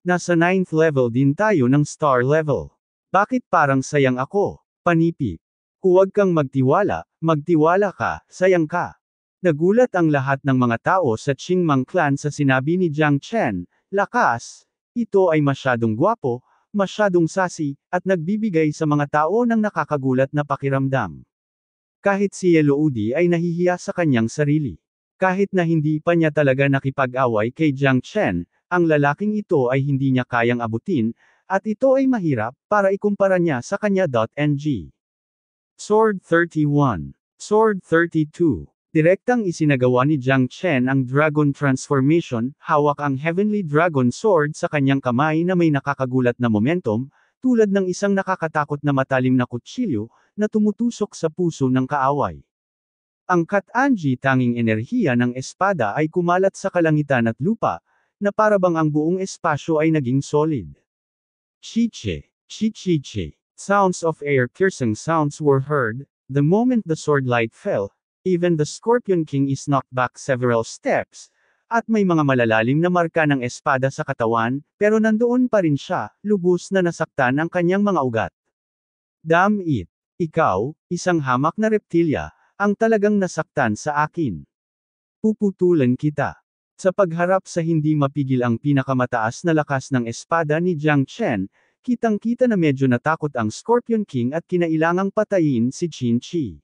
Nasa 9th level din tayo ng star level. Bakit parang sayang ako? Panipi. Huwag kang magtiwala, magtiwala ka, sayang ka. Nagulat ang lahat ng mga tao sa Qingmang clan sa sinabi ni Jiang Chen, lakas, ito ay masyadong gwapo, masyadong sasi, at nagbibigay sa mga tao ng nakakagulat na pakiramdam. Kahit si Yellow Udi ay nahihiya sa kanyang sarili. Kahit na hindi pa niya talaga nakipag-away kay Jiang Chen, ang lalaking ito ay hindi niya kayang abutin, at ito ay mahirap para ikumpara niya sa kanya.ng. Sword 31. Sword 32. Direktang isinagawa ni Jiang Chen ang Dragon Transformation, hawak ang Heavenly Dragon Sword sa kanyang kamay na may nakakagulat na momentum, tulad ng isang nakakatakot na matalim na kutsilyo, na tumutusok sa puso ng kaaway. Ang Katanji tanging enerhiya ng espada ay kumalat sa kalangitan at lupa, na parabang ang buong espasyo ay naging solid. Chiche, chichiche, sounds of air piercing sounds were heard, the moment the sword light fell, Even the Scorpion King is knocked back several steps, at may mga malalalim na marka ng espada sa katawan, pero nandoon pa rin siya, lubos na nasaktan ang kanyang mga ugat. Damn it! Ikaw, isang hamak na reptilya, ang talagang nasaktan sa akin. Puputulan kita. Sa pagharap sa hindi mapigil ang pinakamataas na lakas ng espada ni Jiang Chen, kitang-kita na medyo natakot ang Scorpion King at kinailangang patayin si Qin Chi.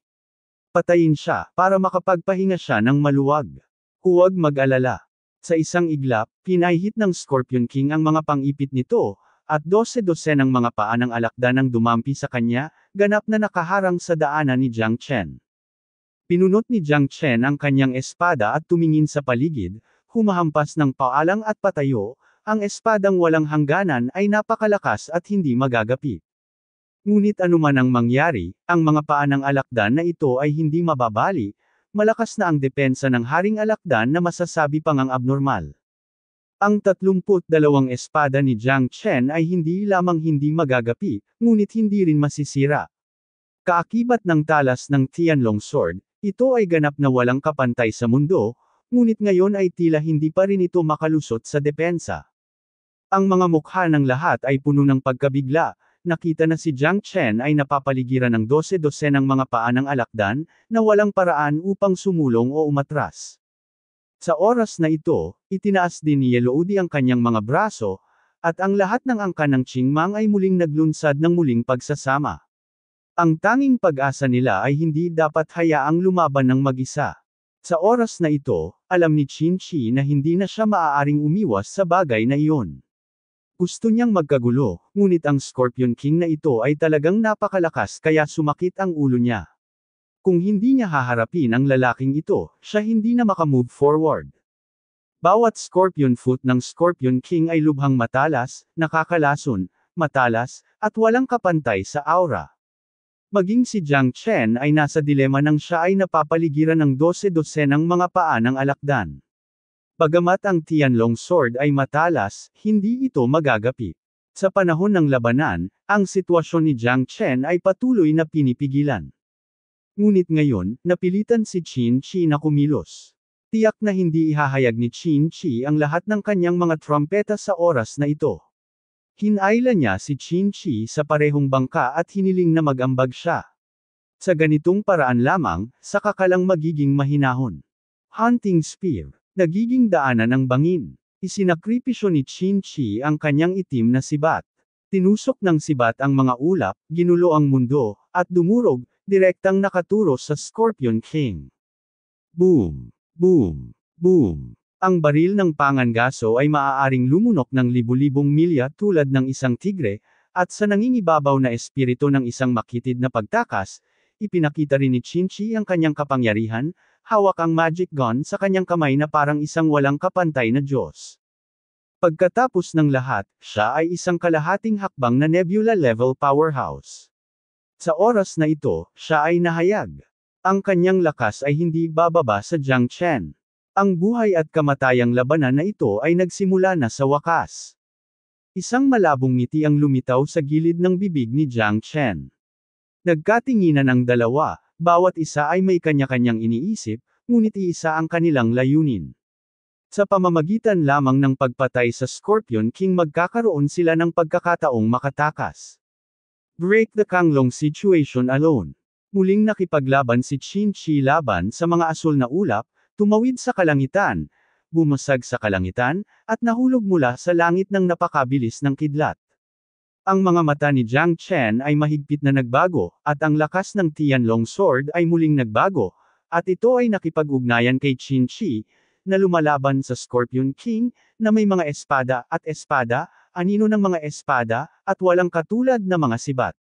Patayin siya, para makapagpahinga siya ng maluwag. Huwag mag-alala. Sa isang iglap, pinahihit ng Scorpion King ang mga pangipit nito, at dose-dose ng mga paa ng alakda ng dumampi sa kanya, ganap na nakaharang sa daanan ni Jiang Chen. Pinunot ni Jiang Chen ang kanyang espada at tumingin sa paligid, humahampas ng paalang at patayo, ang espadang walang hangganan ay napakalakas at hindi magagapit. Ngunit anuman ang mangyari, ang mga paa ng alakdan na ito ay hindi mababali, malakas na ang depensa ng Haring Alakdan na masasabi pang ang abnormal. Ang 32 espada ni Jiang Chen ay hindi lamang hindi magagapi, ngunit hindi rin masisira. Kaakibat ng talas ng Tianlong Sword, ito ay ganap na walang kapantay sa mundo, ngunit ngayon ay tila hindi pa rin ito makalusot sa depensa. Ang mga mukha ng lahat ay puno ng pagkabigla, nakita na si Jiang Chen ay napapaligiran ng 12 dose ng mga paa ng alakdan, na walang paraan upang sumulong o umatras. Sa oras na ito, itinaas din ni Yeloudi ang kanyang mga braso, at ang lahat ng angkan ng Qingmang ay muling naglunsad ng muling pagsasama. Ang tanging pag-asa nila ay hindi dapat hayaang lumaban ng mag-isa. Sa oras na ito, alam ni Qin Shi na hindi na siya maaaring umiwas sa bagay na iyon. Gusto niyang magkagulo, ngunit ang Scorpion King na ito ay talagang napakalakas kaya sumakit ang ulo niya. Kung hindi niya haharapin ang lalaking ito, siya hindi na makamove forward. Bawat scorpion foot ng Scorpion King ay lubhang matalas, nakakalason, matalas, at walang kapantay sa aura. Maging si Jiang Chen ay nasa dilema nang siya ay napapaligiran ng 12-12 ng mga paa ng alakdan. Bagamat ang Tianlong Sword ay matalas, hindi ito magagapi. Sa panahon ng labanan, ang sitwasyon ni Jiang Chen ay patuloy na pinipigilan. Ngunit ngayon, napilitan si Qin Qi na kumilos. Tiyak na hindi ihahayag ni Qin Qi ang lahat ng kanyang mga trompeta sa oras na ito. Hinaila niya si Qin Qi sa parehong bangka at hiniling na magambag siya. Sa ganitong paraan lamang, saka ka magiging mahinahon. Hunting Spear Nagiging daanan ng bangin. Isinakripisyo ni Chin Chi ang kanyang itim na sibat. Tinusok ng sibat ang mga ulap, ginulo ang mundo, at dumurog, direktang nakaturo sa Scorpion King. Boom! Boom! Boom! Ang baril ng pangangaso ay maaaring lumunok ng libu-libong milya tulad ng isang tigre, at sa nangingibabaw na espiritu ng isang makitid na pagtakas, ipinakita rin ni Chinchi ang kanyang kapangyarihan, hawak ang magic gun sa kanyang kamay na parang isang walang kapantay na Diyos. Pagkatapos ng lahat, siya ay isang kalahating hakbang na nebula-level powerhouse. Sa oras na ito, siya ay nahayag. Ang kanyang lakas ay hindi bababa sa Jiang Chen. Ang buhay at kamatayang labanan na ito ay nagsimula na sa wakas. Isang malabong ngiti ang lumitaw sa gilid ng bibig ni Jiang Chen. Nagkatinginan ang dalawa, bawat isa ay may kanya-kanyang iniisip, ngunit iisa ang kanilang layunin. Sa pamamagitan lamang ng pagpatay sa Scorpion King magkakaroon sila ng pagkakataong makatakas. Break the Kanglong situation alone. Muling nakipaglaban si Qin Shi laban sa mga asul na ulap, tumawid sa kalangitan, bumasag sa kalangitan, at nahulog mula sa langit ng napakabilis ng kidlat. Ang mga mata ni Jiang Chen ay mahigpit na nagbago, at ang lakas ng Tianlong Sword ay muling nagbago, at ito ay nakipag-ugnayan kay Qin Shi, na lumalaban sa Scorpion King, na may mga espada at espada, anino ng mga espada, at walang katulad na mga sibat.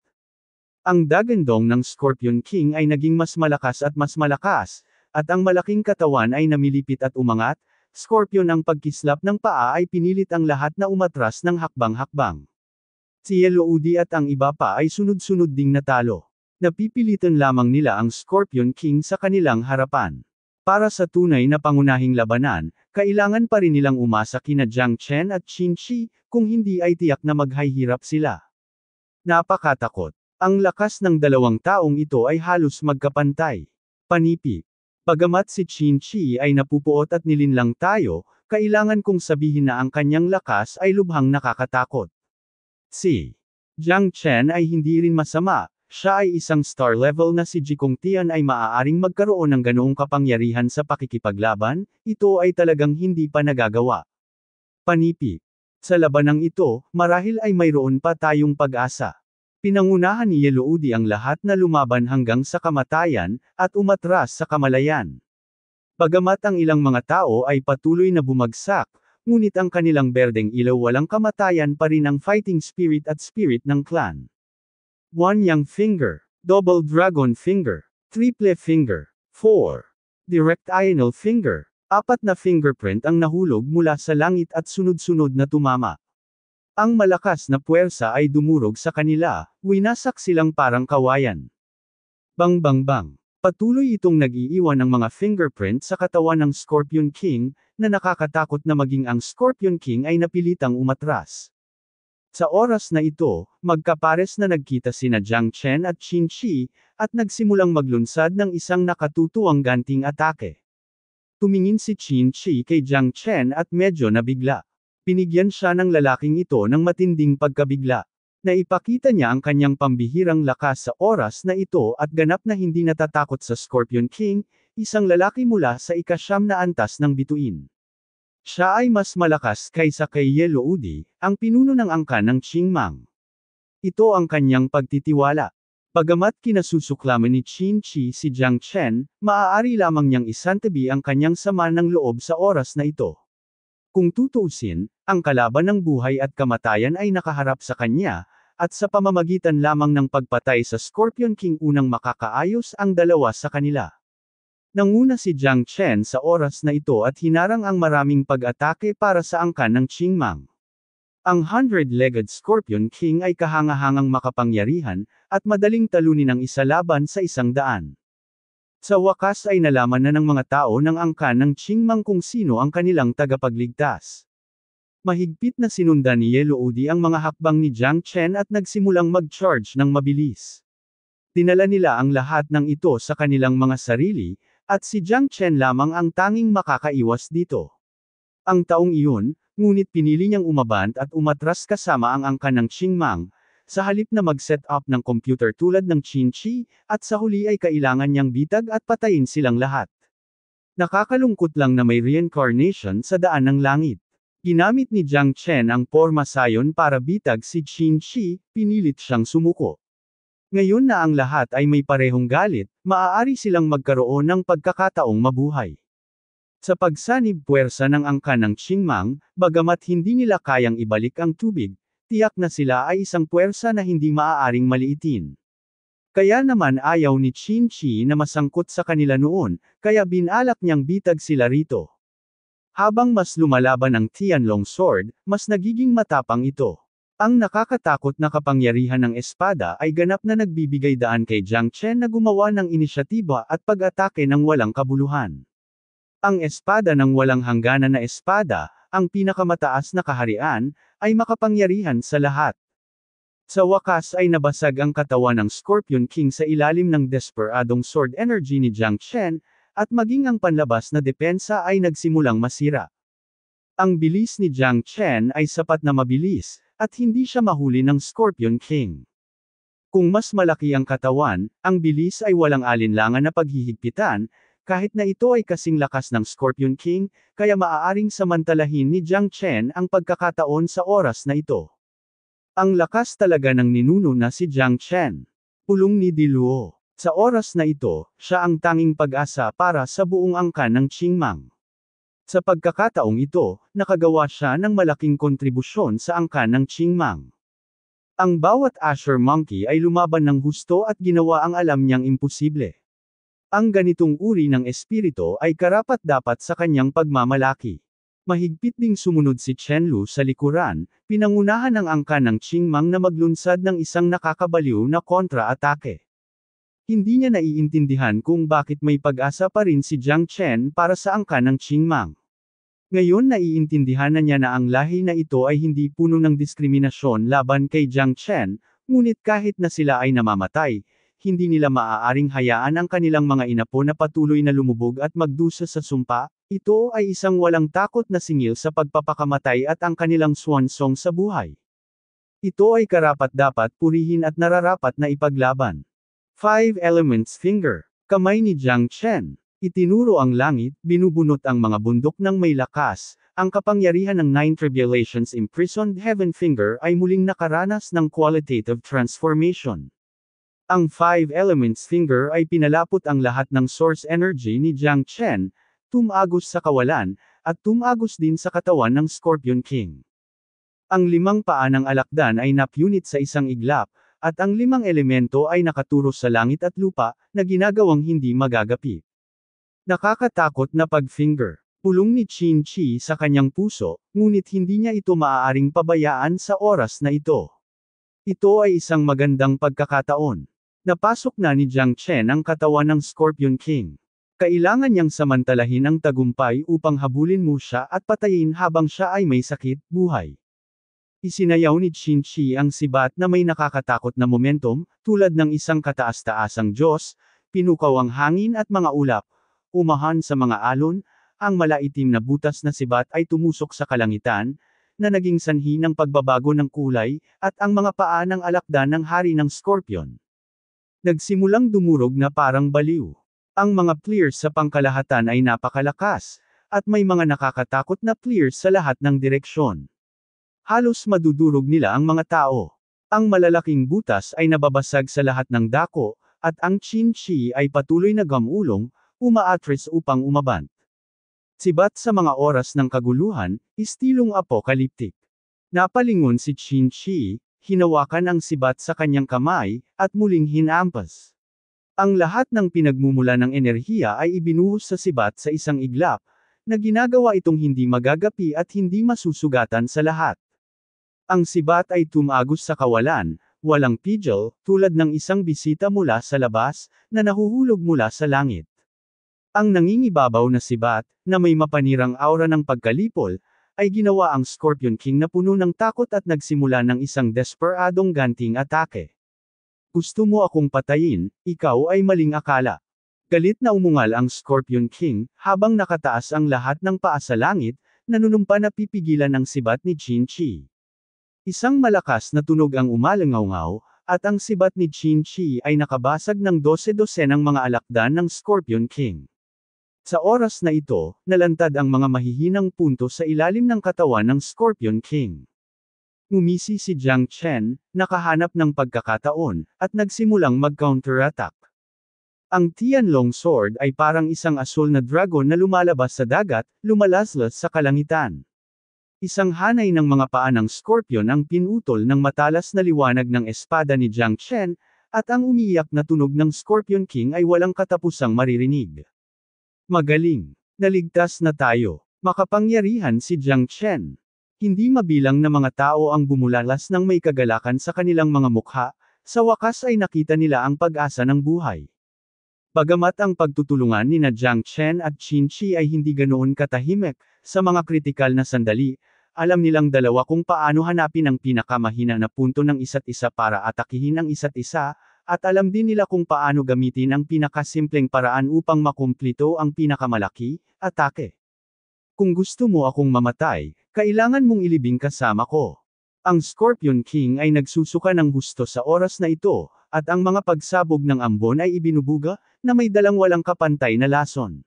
Ang dagandong ng Scorpion King ay naging mas malakas at mas malakas, at ang malaking katawan ay namilipit at umangat, Scorpion ang pagkislap ng paa ay pinilit ang lahat na umatras ng hakbang-hakbang. Si Eloudi at ang iba pa ay sunod-sunod ding natalo. Napipilitan lamang nila ang Scorpion King sa kanilang harapan. Para sa tunay na pangunahing labanan, kailangan pa rin nilang umasa kina Jiang Chen at Qin Shi, kung hindi ay tiyak na maghahirap sila. Napakatakot. Ang lakas ng dalawang taong ito ay halos magkapantay. Panipi. Pagamat si Qin Shi ay napupuot at nilinlang tayo, kailangan kong sabihin na ang kanyang lakas ay lubhang nakakatakot. Si Jiang Chen ay hindi rin masama, siya ay isang star level na si Jikong Tian ay maaaring magkaroon ng ganoong kapangyarihan sa pakikipaglaban, ito ay talagang hindi pa nagagawa. Panipi. Sa labanang ito, marahil ay mayroon pa tayong pag-asa. Pinangunahan ni Yeluudi ang lahat na lumaban hanggang sa kamatayan, at umatras sa kamalayan. Bagamat ang ilang mga tao ay patuloy na bumagsak, ngunit ang kanilang berdeng ilaw walang kamatayan pa rin ang fighting spirit at spirit ng clan. One Yang Finger, Double Dragon Finger, Triple Finger, Four Direct Ional Finger, apat na fingerprint ang nahulog mula sa langit at sunod-sunod na tumama. Ang malakas na puwersa ay dumurog sa kanila, winasak silang parang kawayan. Bang bang bang. Patuloy itong nag-iiwan ng mga fingerprint sa katawan ng Scorpion King, na nakakatakot na maging ang Scorpion King ay napilitang umatras. Sa oras na ito, magkapares na nagkita sina Jiang Chen at Qin Shi, at nagsimulang maglunsad ng isang nakatutuwang ganting atake. Tumingin si Qin Shi kay Jiang Chen at medyo nabigla. Pinigyan siya ng lalaking ito ng matinding pagkabigla na ipakita niya ang kanyang pambihirang lakas sa oras na ito at ganap na hindi natatakot sa Scorpion King, isang lalaki mula sa ikasyam na antas ng bituin. Siya ay mas malakas kaysa kay Yellow Udi, ang pinuno ng angkan ng Qingmang. Ito ang kanyang pagtitiwala. Pagamat kinasusuklaman ni Qin Chi si Jiang Chen, maaari lamang niyang isantabi ang kanyang sama ng loob sa oras na ito. Kung tutuusin, ang kalaban ng buhay at kamatayan ay nakaharap sa kanya, at sa pamamagitan lamang ng pagpatay sa Scorpion King unang makakaayos ang dalawa sa kanila. Nanguna si Jiang Chen sa oras na ito at hinarang ang maraming pag-atake para sa angkan ng Qingmang. Ang hundred-legged Scorpion King ay kahangahangang makapangyarihan, at madaling talunin ang isa laban sa isang daan. Sa wakas ay nalaman na ng mga tao ng angkan ng Qingmang kung sino ang kanilang tagapagligtas. Mahigpit na sinundan ni Yelo Udi ang mga hakbang ni Jiang Chen at nagsimulang mag-charge ng mabilis. Dinala nila ang lahat ng ito sa kanilang mga sarili, at si Jiang Chen lamang ang tanging makakaiwas dito. Ang taong iyon, ngunit pinili niyang umabant at umatras kasama ang angkan ng Qingmang, sa halip na mag-set up ng computer tulad ng Chinchi, at sa huli ay kailangan niyang bitag at patayin silang lahat. Nakakalungkot lang na may reincarnation sa daan ng langit. Ginamit ni Jiang Chen ang porma sayon para bitag si Qin Shi, pinilit siyang sumuko. Ngayon na ang lahat ay may parehong galit, maaari silang magkaroon ng pagkakataong mabuhay. Sa pagsanib puwersa ng angka ng Qingmang, bagamat hindi nila kayang ibalik ang tubig, tiyak na sila ay isang puwersa na hindi maaaring maliitin. Kaya naman ayaw ni Qin Qi na masangkot sa kanila noon, kaya binalak niyang bitag sila rito. Habang mas lumalaban ang Tianlong Sword, mas nagiging matapang ito. Ang nakakatakot na kapangyarihan ng espada ay ganap na nagbibigay daan kay Jiang Chen na gumawa ng inisyatiba at pag-atake ng walang kabuluhan. Ang espada ng walang hangganan na espada, ang pinakamataas na kaharian, ay makapangyarihan sa lahat. Sa wakas ay nabasag ang katawan ng Scorpion King sa ilalim ng desperadong sword energy ni Jiang Chen, at maging ang panlabas na depensa ay nagsimulang masira. Ang bilis ni Jiang Chen ay sapat na mabilis, at hindi siya mahuli ng Scorpion King. Kung mas malaki ang katawan, ang bilis ay walang alinlangan na paghihigpitan, kahit na ito ay kasing lakas ng Scorpion King, kaya maaaring samantalahin ni Jiang Chen ang pagkakataon sa oras na ito. Ang lakas talaga ng ninuno na si Jiang Chen. Pulong ni Diluo. Sa oras na ito, siya ang tanging pag-asa para sa buong angka ng Qingmang. Sa pagkakataong ito, nakagawa siya ng malaking kontribusyon sa angka ng Qingmang. Ang bawat Asher Monkey ay lumaban ng husto at ginawa ang alam niyang imposible. Ang ganitong uri ng espirito ay karapat-dapat sa kanyang pagmamalaki. Mahigpit ding sumunod si Chen Lu sa likuran, pinangunahan ang angka ng Qingmang na maglunsad ng isang nakakabaliw na kontra-atake. Hindi niya naiintindihan kung bakit may pag-asa pa rin si Jiang Chen para sa angka ng Qingmang. Ngayon naiintindihan na niya na ang lahi na ito ay hindi puno ng diskriminasyon laban kay Jiang Chen, ngunit kahit na sila ay namamatay, hindi nila maaaring hayaan ang kanilang mga inapo na patuloy na lumubog at magdusa sa sumpa, ito ay isang walang takot na singil sa pagpapakamatay at ang kanilang swansong sa buhay. Ito ay karapat dapat purihin at nararapat na ipaglaban. Five Elements Finger. Kamay ni Jiang Chen. Itinuro ang langit, binubunot ang mga bundok ng may lakas, ang kapangyarihan ng Nine Tribulations Imprisoned Heaven Finger ay muling nakaranas ng qualitative transformation. Ang Five Elements Finger ay pinalapot ang lahat ng source energy ni Jiang Chen, tumagos sa kawalan, at tumagos din sa katawan ng Scorpion King. Ang limang paa ng alakdan ay napunit sa isang iglap, at ang limang elemento ay nakaturo sa langit at lupa, na ginagawang hindi magagapi. Nakakatakot na pagfinger. Pulong ni Chin Chi sa kanyang puso, ngunit hindi niya ito maaaring pabayaan sa oras na ito. Ito ay isang magandang pagkakataon. Napasok na ni Jiang Chen ang katawan ng Scorpion King. Kailangan niyang samantalahin ang tagumpay upang habulin mo siya at patayin habang siya ay may sakit, buhay. Isinayaw ni Chin Chi ang sibat na may nakakatakot na momentum, tulad ng isang kataas-taasang Diyos, pinukaw ang hangin at mga ulap, umahan sa mga alon, ang malaitim na butas na sibat ay tumusok sa kalangitan, na naging sanhi ng pagbabago ng kulay, at ang mga paa ng alakdan ng hari ng Scorpion. Nagsimulang dumurog na parang baliw. Ang mga players sa pangkalahatan ay napakalakas, at may mga nakakatakot na players sa lahat ng direksyon. Halos madudurog nila ang mga tao. Ang malalaking butas ay nababasag sa lahat ng dako, at ang chinchi ay patuloy na gamulong, umaatres upang umabant. Sibat sa mga oras ng kaguluhan, istilong apokaliptik. Napalingon si Chinchi, hinawakan ang sibat sa kanyang kamay, at muling hinampas. Ang lahat ng pinagmumula ng enerhiya ay ibinuhos sa sibat sa isang iglap, na ginagawa itong hindi magagapi at hindi masusugatan sa lahat. Ang sibat ay tumagos sa kawalan, walang pigil, tulad ng isang bisita mula sa labas, na nahuhulog mula sa langit. Ang nangingibabaw na sibat, na may mapanirang aura ng pagkalipol, ay ginawa ang Scorpion King na puno ng takot at nagsimula ng isang desperadong ganting atake. Gusto mo akong patayin, ikaw ay maling akala. Galit na umungal ang Scorpion King, habang nakataas ang lahat ng paa sa langit, nanunumpa na pipigilan ang sibat ni Chin Chi. Isang malakas na tunog ang umalangaw ngaw at ang sibat ni Qin Chi ay nakabasag ng 12 dose ng mga alakdan ng Scorpion King. Sa oras na ito, nalantad ang mga mahihinang punto sa ilalim ng katawan ng Scorpion King. Umisi si Jiang Chen, nakahanap ng pagkakataon, at nagsimulang mag-counterattack. Ang Tianlong Sword ay parang isang asul na dragon na lumalabas sa dagat, lumalaslas sa kalangitan. Isang hanay ng mga paa ng Scorpion ang pinutol ng matalas na liwanag ng espada ni Jiang Chen, at ang umiiyak na tunog ng Scorpion King ay walang katapusang maririnig. Magaling! Naligtas na tayo! Makapangyarihan si Jiang Chen! Hindi mabilang na mga tao ang bumulalas ng may kagalakan sa kanilang mga mukha, sa wakas ay nakita nila ang pag-asa ng buhay. Bagamat ang pagtutulungan ni na Jiang Chen at Qin Shi ay hindi ganoon katahimik, sa mga kritikal na sandali, alam nilang dalawa kung paano hanapin ang pinakamahina na punto ng isa't isa para atakihin ang isa't isa, at alam din nila kung paano gamitin ang pinakasimpleng paraan upang makumplito ang pinakamalaki, atake. Kung gusto mo akong mamatay, kailangan mong ilibing kasama ko. Ang Scorpion King ay nagsusuka ng husto sa oras na ito, at ang mga pagsabog ng ambon ay ibinubuga, na may dalang walang kapantay na lason.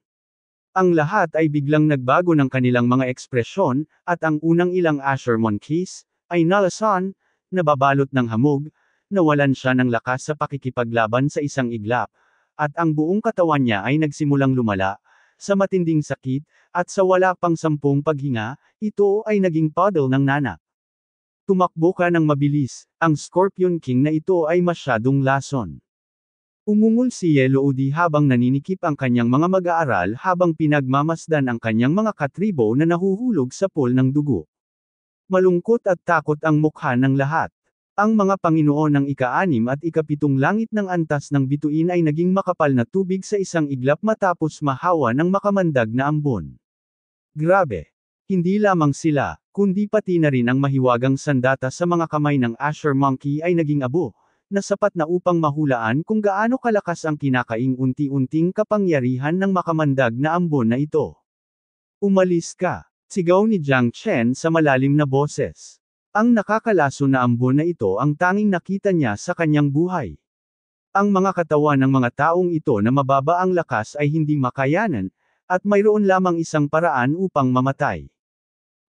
Ang lahat ay biglang nagbago ng kanilang mga ekspresyon, at ang unang ilang Asher Monkeys, ay nalasan, nababalot ng hamog, nawalan siya ng lakas sa pakikipaglaban sa isang iglap, at ang buong katawan niya ay nagsimulang lumala, sa matinding sakit, at sa wala pang sampung paghinga, ito ay naging puddle ng nanak. Tumakbo ka ng mabilis, ang Scorpion King na ito ay masyadong lason. Umungol si Udi habang naninikip ang kanyang mga mag-aaral habang pinagmamasdan ang kanyang mga katribo na nahuhulog sa pool ng dugo. Malungkot at takot ang mukha ng lahat. Ang mga Panginoon ng ika-anim at ikapitong langit ng antas ng bituin ay naging makapal na tubig sa isang iglap matapos mahawa ng makamandag na ambon. Grabe! Hindi lamang sila, kundi pati na rin ang mahiwagang sandata sa mga kamay ng Asher Monkey ay naging abo, na sapat na upang mahulaan kung gaano kalakas ang kinakaing unti-unting kapangyarihan ng makamandag na ambon na ito. Umalis ka! Sigaw ni Jiang Chen sa malalim na boses. Ang nakakalaso na ambon na ito ang tanging nakita niya sa kanyang buhay. Ang mga katawan ng mga taong ito na mababa ang lakas ay hindi makayanan, at mayroon lamang isang paraan upang mamatay.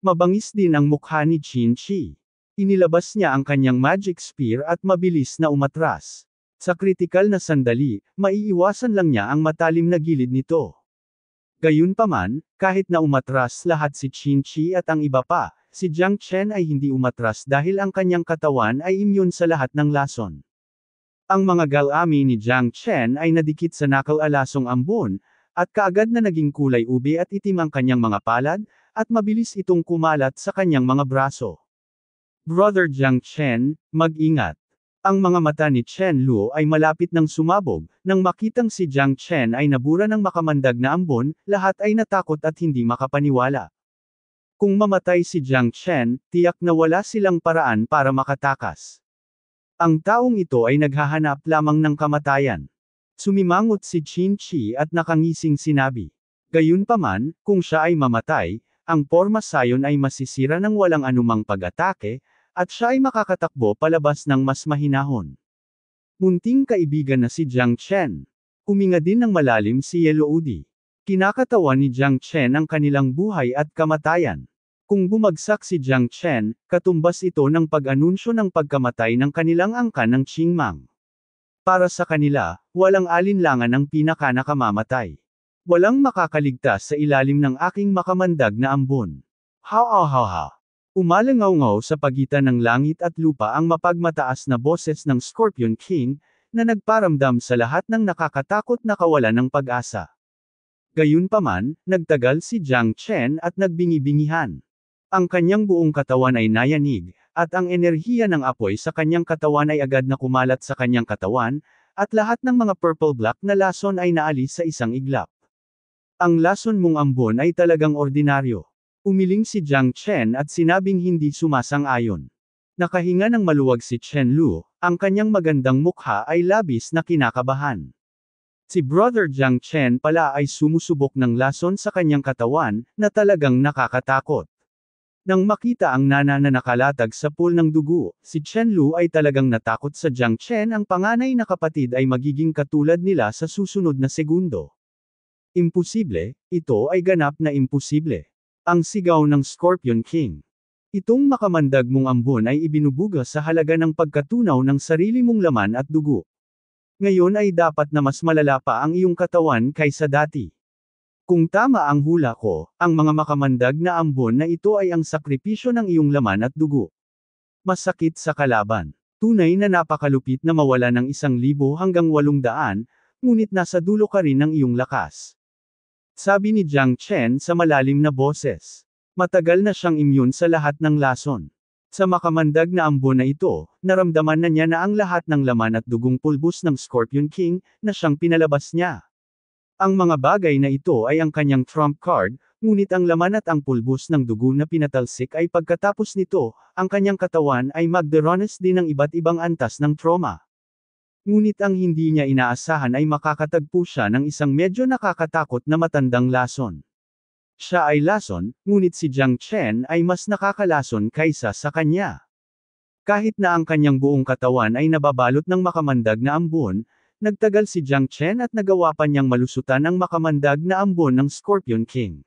Mabangis din ang mukha ni Qin Shi. Inilabas niya ang kanyang magic spear at mabilis na umatras. Sa kritikal na sandali, maiiwasan lang niya ang matalim na gilid nito. Gayunpaman, kahit na umatras lahat si Qin Chi at ang iba pa, si Jiang Chen ay hindi umatras dahil ang kanyang katawan ay immune sa lahat ng lason. Ang mga galami ni Jiang Chen ay nadikit sa nakal-alasong ambon, at kaagad na naging kulay ube at itim ang kanyang mga palad, at mabilis itong kumalat sa kanyang mga braso. Brother Jiang Chen, mag-ingat. Ang mga mata ni Chen Luo ay malapit ng sumabog, nang makitang si Jiang Chen ay nabura ng makamandag na ambon, lahat ay natakot at hindi makapaniwala. Kung mamatay si Jiang Chen, tiyak na wala silang paraan para makatakas. Ang taong ito ay naghahanap lamang ng kamatayan. Sumimangot si Qin Chi at nakangising sinabi. Gayunpaman, kung siya ay mamatay, ang porma sayon ay masisira ng walang anumang pag-atake, at siya ay makakatakbo palabas ng mas mahinahon. Munting kaibigan na si Jiang Chen. Uminga din ng malalim si Yelo Kinakatawa ni Jiang Chen ang kanilang buhay at kamatayan. Kung bumagsak si Jiang Chen, katumbas ito ng pag-anunsyo ng pagkamatay ng kanilang angkan ng Qingmang. Para sa kanila, walang alinlangan ang pinakana kamamatay. Walang makakaligtas sa ilalim ng aking makamandag na ambon. Ha ha ha ha. Umalangaw-ngaw sa pagitan ng langit at lupa ang mapagmataas na boses ng Scorpion King, na nagparamdam sa lahat ng nakakatakot na kawalan ng pag-asa. Gayunpaman, nagtagal si Jiang Chen at nagbingi-bingihan. Ang kanyang buong katawan ay nayanig, at ang enerhiya ng apoy sa kanyang katawan ay agad na kumalat sa kanyang katawan, at lahat ng mga purple-black na lason ay naalis sa isang iglap. Ang lason mong ambon ay talagang ordinaryo. Umiling si Jiang Chen at sinabing hindi sumasang-ayon. Nakahinga ng maluwag si Chen Lu, ang kanyang magandang mukha ay labis na kinakabahan. Si Brother Jiang Chen pala ay sumusubok ng lason sa kanyang katawan, na talagang nakakatakot. Nang makita ang nana na nakalatag sa pool ng dugo, si Chen Lu ay talagang natakot sa Jiang Chen ang panganay na kapatid ay magiging katulad nila sa susunod na segundo. Imposible, ito ay ganap na imposible. Ang sigaw ng Scorpion King. Itong makamandag mong ambon ay ibinubuga sa halaga ng pagkatunaw ng sarili mong laman at dugo. Ngayon ay dapat na mas malala pa ang iyong katawan kaysa dati. Kung tama ang hula ko, ang mga makamandag na ambon na ito ay ang sakripisyo ng iyong laman at dugo. Masakit sa kalaban. Tunay na napakalupit na mawala ng isang libo hanggang walong daan, ngunit nasa dulo ka rin ng iyong lakas. Sabi ni Jiang Chen sa malalim na boses. Matagal na siyang immune sa lahat ng lason. Sa makamandag na ambo na ito, naramdaman na niya na ang lahat ng laman at dugong pulbus ng Scorpion King na siyang pinalabas niya. Ang mga bagay na ito ay ang kanyang trump card, ngunit ang laman at ang pulbus ng dugo na pinatalsik ay pagkatapos nito, ang kanyang katawan ay magderones din ng iba't ibang antas ng trauma. Ngunit ang hindi niya inaasahan ay makakatagpo siya ng isang medyo nakakatakot na matandang lason. Siya ay lason, ngunit si Jiang Chen ay mas nakakalason kaysa sa kanya. Kahit na ang kanyang buong katawan ay nababalot ng makamandag na ambon, nagtagal si Jiang Chen at nagawa pa niyang malusutan ang makamandag na ambon ng Scorpion King.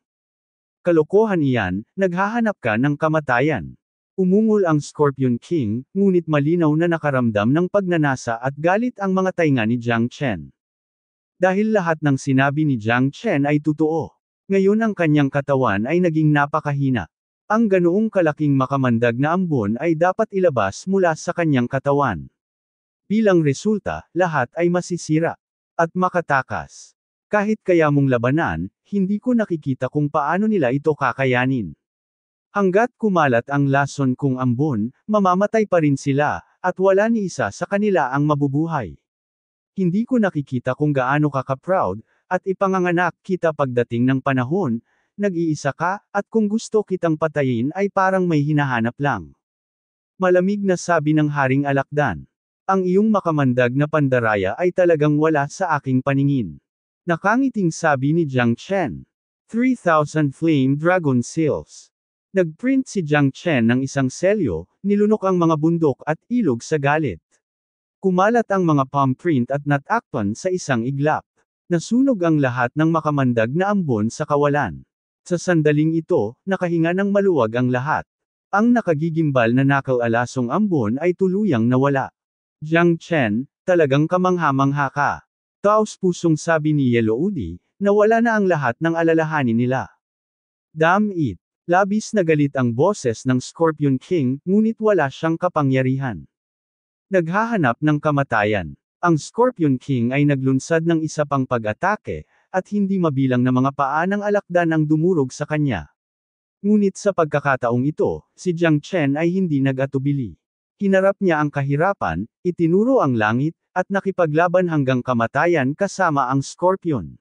Kalokohan iyan, naghahanap ka ng kamatayan. Umungol ang Scorpion King, ngunit malinaw na nakaramdam ng pagnanasa at galit ang mga tainga ni Jiang Chen. Dahil lahat ng sinabi ni Jiang Chen ay totoo. Ngayon ang kanyang katawan ay naging napakahina. Ang ganoong kalaking makamandag na ambon ay dapat ilabas mula sa kanyang katawan. Bilang resulta, lahat ay masisira. At makatakas. Kahit kaya mong labanan, hindi ko nakikita kung paano nila ito kakayanin. Hanggat kumalat ang lason kung ambon, mamamatay pa rin sila, at wala ni isa sa kanila ang mabubuhay. Hindi ko nakikita kung gaano ka ka-proud, at ipanganganak kita pagdating ng panahon, nag-iisa ka, at kung gusto kitang patayin ay parang may hinahanap lang. Malamig na sabi ng Haring Alakdan. Ang iyong makamandag na pandaraya ay talagang wala sa aking paningin. Nakangiting sabi ni Jiang Chen. 3,000 Flame Dragon Seals Nagprint si Jiang Chen ng isang selyo, nilunok ang mga bundok at ilog sa galit. Kumalat ang mga palm print at natakpan sa isang iglap. Nasunog ang lahat ng makamandag na ambon sa kawalan. Sa sandaling ito, nakahinga ng maluwag ang lahat. Ang nakagigimbal na nakal-alasong ambon ay tuluyang nawala. Jiang Chen, talagang kamangha-mangha ka. Taos pusong sabi ni Yellow Udi, nawala na ang lahat ng alalahanin nila. Damn it! Labis na galit ang boses ng Scorpion King, ngunit wala siyang kapangyarihan. Naghahanap ng kamatayan. Ang Scorpion King ay naglunsad ng isa pang pag-atake, at hindi mabilang na mga paa ng alakdan ang dumurog sa kanya. Ngunit sa pagkakataong ito, si Jiang Chen ay hindi nag-atubili. Hinarap niya ang kahirapan, itinuro ang langit, at nakipaglaban hanggang kamatayan kasama ang Scorpion.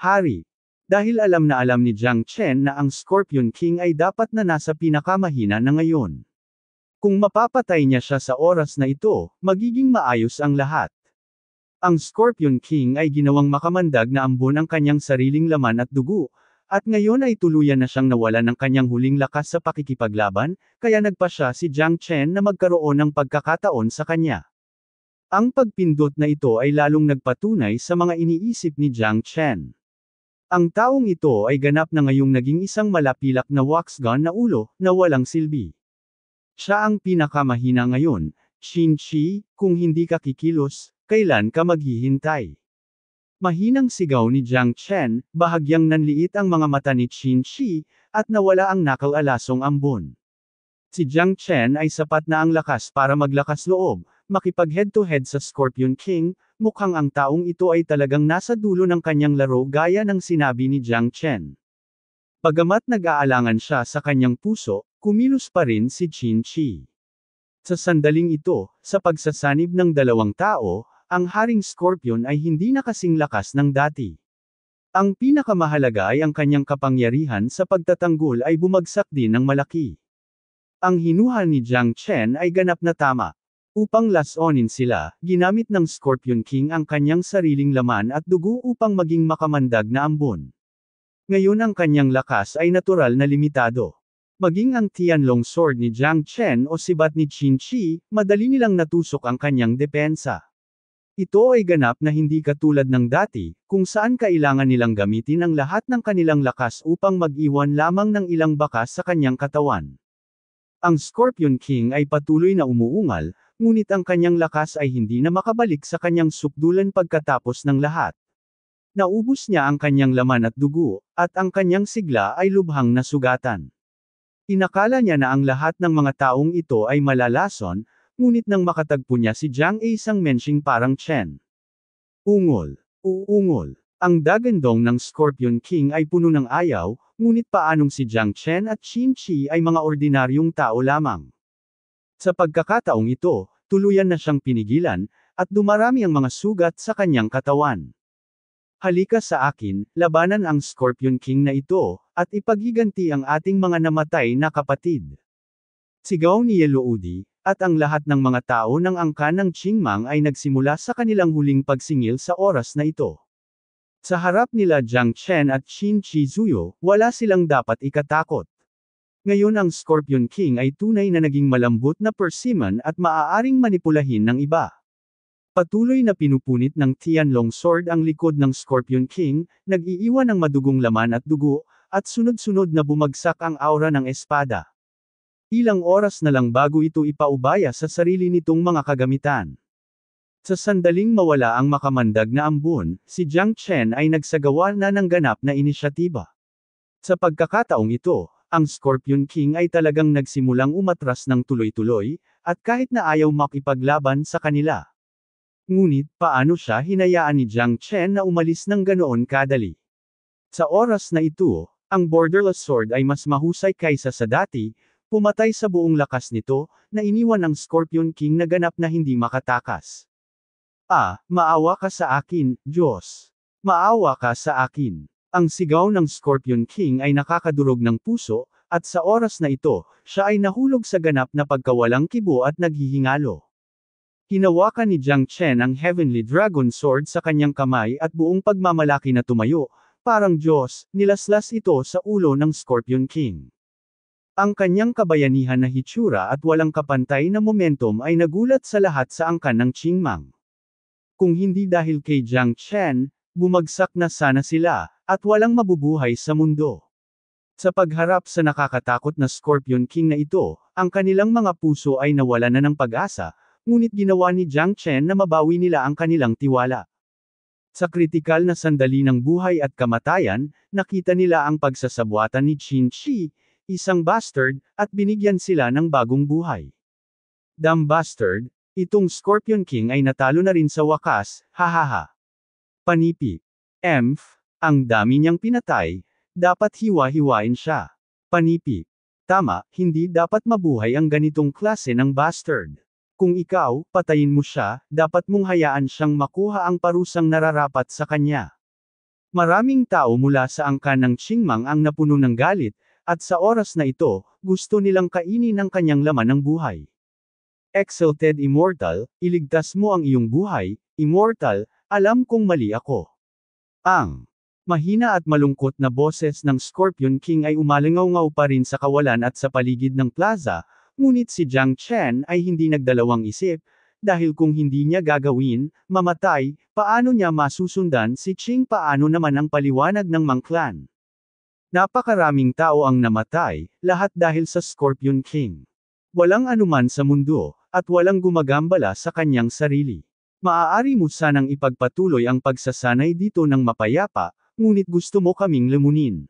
Hari, dahil alam na alam ni Jiang Chen na ang Scorpion King ay dapat na nasa pinakamahina na ngayon. Kung mapapatay niya siya sa oras na ito, magiging maayos ang lahat. Ang Scorpion King ay ginawang makamandag na ambon ang kanyang sariling laman at dugo, at ngayon ay tuluyan na siyang nawala ng kanyang huling lakas sa pakikipaglaban, kaya nagpa siya si Jiang Chen na magkaroon ng pagkakataon sa kanya. Ang pagpindot na ito ay lalong nagpatunay sa mga iniisip ni Jiang Chen. Ang taong ito ay ganap na ngayong naging isang malapilak na wax gun na ulo, na walang silbi. Siya ang pinakamahina ngayon, Shinchi, kung hindi ka kikilos, kailan ka maghihintay? Mahinang sigaw ni Jiang Chen, bahagyang nanliit ang mga mata ni Qin Shi, at nawala ang nakal-alasong ambon. Si Jiang Chen ay sapat na ang lakas para maglakas loob, makipag head-to-head -head sa Scorpion King, mukhang ang taong ito ay talagang nasa dulo ng kanyang laro gaya ng sinabi ni Jiang Chen. Pagamat nag-aalangan siya sa kanyang puso, kumilos pa rin si Qin Chi. Sa sandaling ito, sa pagsasanib ng dalawang tao, ang Haring Scorpion ay hindi na kasing lakas ng dati. Ang pinakamahalaga ay ang kanyang kapangyarihan sa pagtatanggol ay bumagsak din ng malaki. Ang hinuha ni Jiang Chen ay ganap na tama. Upang lasonin sila, ginamit ng Scorpion King ang kanyang sariling laman at dugo upang maging makamandag na ambon. Ngayon ang kanyang lakas ay natural na limitado. Maging ang Tianlong Sword ni Jiang Chen o sibat ni Qin Shi, madali nilang natusok ang kanyang depensa. Ito ay ganap na hindi katulad ng dati, kung saan kailangan nilang gamitin ang lahat ng kanilang lakas upang mag-iwan lamang ng ilang bakas sa kanyang katawan. Ang Scorpion King ay patuloy na umuungal, ngunit ang kanyang lakas ay hindi na makabalik sa kanyang sukdulan pagkatapos ng lahat. Naubos niya ang kanyang laman at dugo, at ang kanyang sigla ay lubhang nasugatan. Inakala niya na ang lahat ng mga taong ito ay malalason, ngunit nang makatagpo niya si Jiang ay isang mensing parang Chen. Ungol. Uungol. Ang dagendong ng Scorpion King ay puno ng ayaw, Ngunit paanong si Jiang Chen at Qin Qi ay mga ordinaryong tao lamang? Sa pagkakataong ito, tuluyan na siyang pinigilan, at dumarami ang mga sugat sa kanyang katawan. Halika sa akin, labanan ang Scorpion King na ito, at ipagiganti ang ating mga namatay na kapatid. Sigaw ni Yeluudi, at ang lahat ng mga tao ng angkan ng Qingmang ay nagsimula sa kanilang huling pagsingil sa oras na ito. Sa harap nila Jiang Chen at Qin Chi Zuyo, wala silang dapat ikatakot. Ngayon ang Scorpion King ay tunay na naging malambot na persimmon at maaaring manipulahin ng iba. Patuloy na pinupunit ng Tianlong Sword ang likod ng Scorpion King, nag-iiwan ng madugong laman at dugo, at sunod-sunod na bumagsak ang aura ng espada. Ilang oras na lang bago ito ipaubaya sa sarili nitong mga kagamitan. Sa sandaling mawala ang makamandag na ambon, si Jiang Chen ay nagsagawa na ng ganap na inisyatiba. Sa pagkakataong ito, ang Scorpion King ay talagang nagsimulang umatras ng tuloy-tuloy, at kahit na ayaw makipaglaban sa kanila. Ngunit paano siya hinayaan ni Jiang Chen na umalis ng ganoon kadali? Sa oras na ito, ang Borderless Sword ay mas mahusay kaysa sa dati, pumatay sa buong lakas nito, na iniwan ang Scorpion King na ganap na hindi makatakas. Ah, maawa ka sa akin, Diyos. Maawa ka sa akin. Ang sigaw ng Scorpion King ay nakakadurog ng puso, at sa oras na ito, siya ay nahulog sa ganap na pagkawalang kibo at naghihingalo. Hinawakan ni Jiang Chen ang Heavenly Dragon Sword sa kanyang kamay at buong pagmamalaki na tumayo, parang Diyos, nilaslas ito sa ulo ng Scorpion King. Ang kanyang kabayanihan na hitsura at walang kapantay na momentum ay nagulat sa lahat sa angkan ng Qingmang kung hindi dahil kay Jiang Chen, bumagsak na sana sila, at walang mabubuhay sa mundo. Sa pagharap sa nakakatakot na Scorpion King na ito, ang kanilang mga puso ay nawala na ng pag-asa, ngunit ginawa ni Jiang Chen na mabawi nila ang kanilang tiwala. Sa kritikal na sandali ng buhay at kamatayan, nakita nila ang pagsasabwatan ni Qin Shi, isang bastard, at binigyan sila ng bagong buhay. Dumb bastard, Itong Scorpion King ay natalo na rin sa wakas, hahaha. Panipi. Emph, ang dami niyang pinatay, dapat hiwa-hiwain siya. Panipi. Tama, hindi dapat mabuhay ang ganitong klase ng bastard. Kung ikaw, patayin mo siya, dapat mong hayaan siyang makuha ang parusang nararapat sa kanya. Maraming tao mula sa angkan ng Qingmang ang napuno ng galit, at sa oras na ito, gusto nilang kainin ang kanyang laman ng buhay. Exalted Immortal, iligtas mo ang iyong buhay, Immortal, alam kong mali ako. Ang mahina at malungkot na boses ng Scorpion King ay umalangaw-ngaw pa rin sa kawalan at sa paligid ng plaza, ngunit si Jiang Chen ay hindi nagdalawang isip, dahil kung hindi niya gagawin, mamatay, paano niya masusundan si Qing paano naman ang paliwanag ng Mang Clan. Napakaraming tao ang namatay, lahat dahil sa Scorpion King. Walang anuman sa mundo, at walang gumagambala sa kanyang sarili. Maaari mo sanang ipagpatuloy ang pagsasanay dito ng mapayapa, ngunit gusto mo kaming lamunin.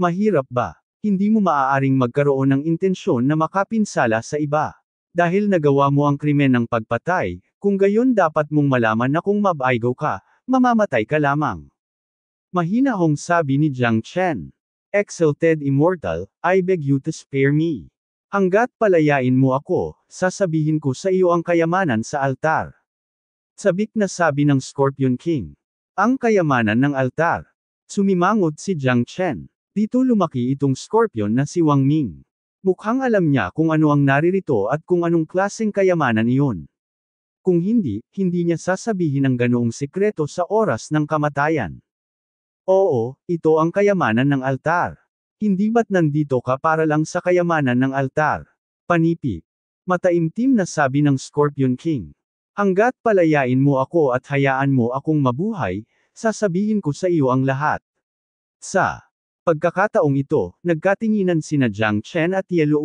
Mahirap ba? Hindi mo maaaring magkaroon ng intensyon na makapinsala sa iba. Dahil nagawa mo ang krimen ng pagpatay, kung gayon dapat mong malaman na kung mabaygo ka, mamamatay ka lamang. Mahina hong sabi ni Jiang Chen. Exalted Immortal, I beg you to spare me. Hanggat palayain mo ako, sasabihin ko sa iyo ang kayamanan sa altar. Sabik na sabi ng Scorpion King. Ang kayamanan ng altar. Sumimangot si Jiang Chen. Dito lumaki itong Scorpion na si Wang Ming. Mukhang alam niya kung ano ang naririto at kung anong klaseng kayamanan iyon. Kung hindi, hindi niya sasabihin ang ganoong sekreto sa oras ng kamatayan. Oo, ito ang kayamanan ng altar. Hindi ba't nandito ka para lang sa kayamanan ng altar? Panipi. Mataimtim na sabi ng Scorpion King. Hanggat palayain mo ako at hayaan mo akong mabuhay, sasabihin ko sa iyo ang lahat. Sa pagkakataong ito, nagkatinginan sina Jiang Chen at Yelo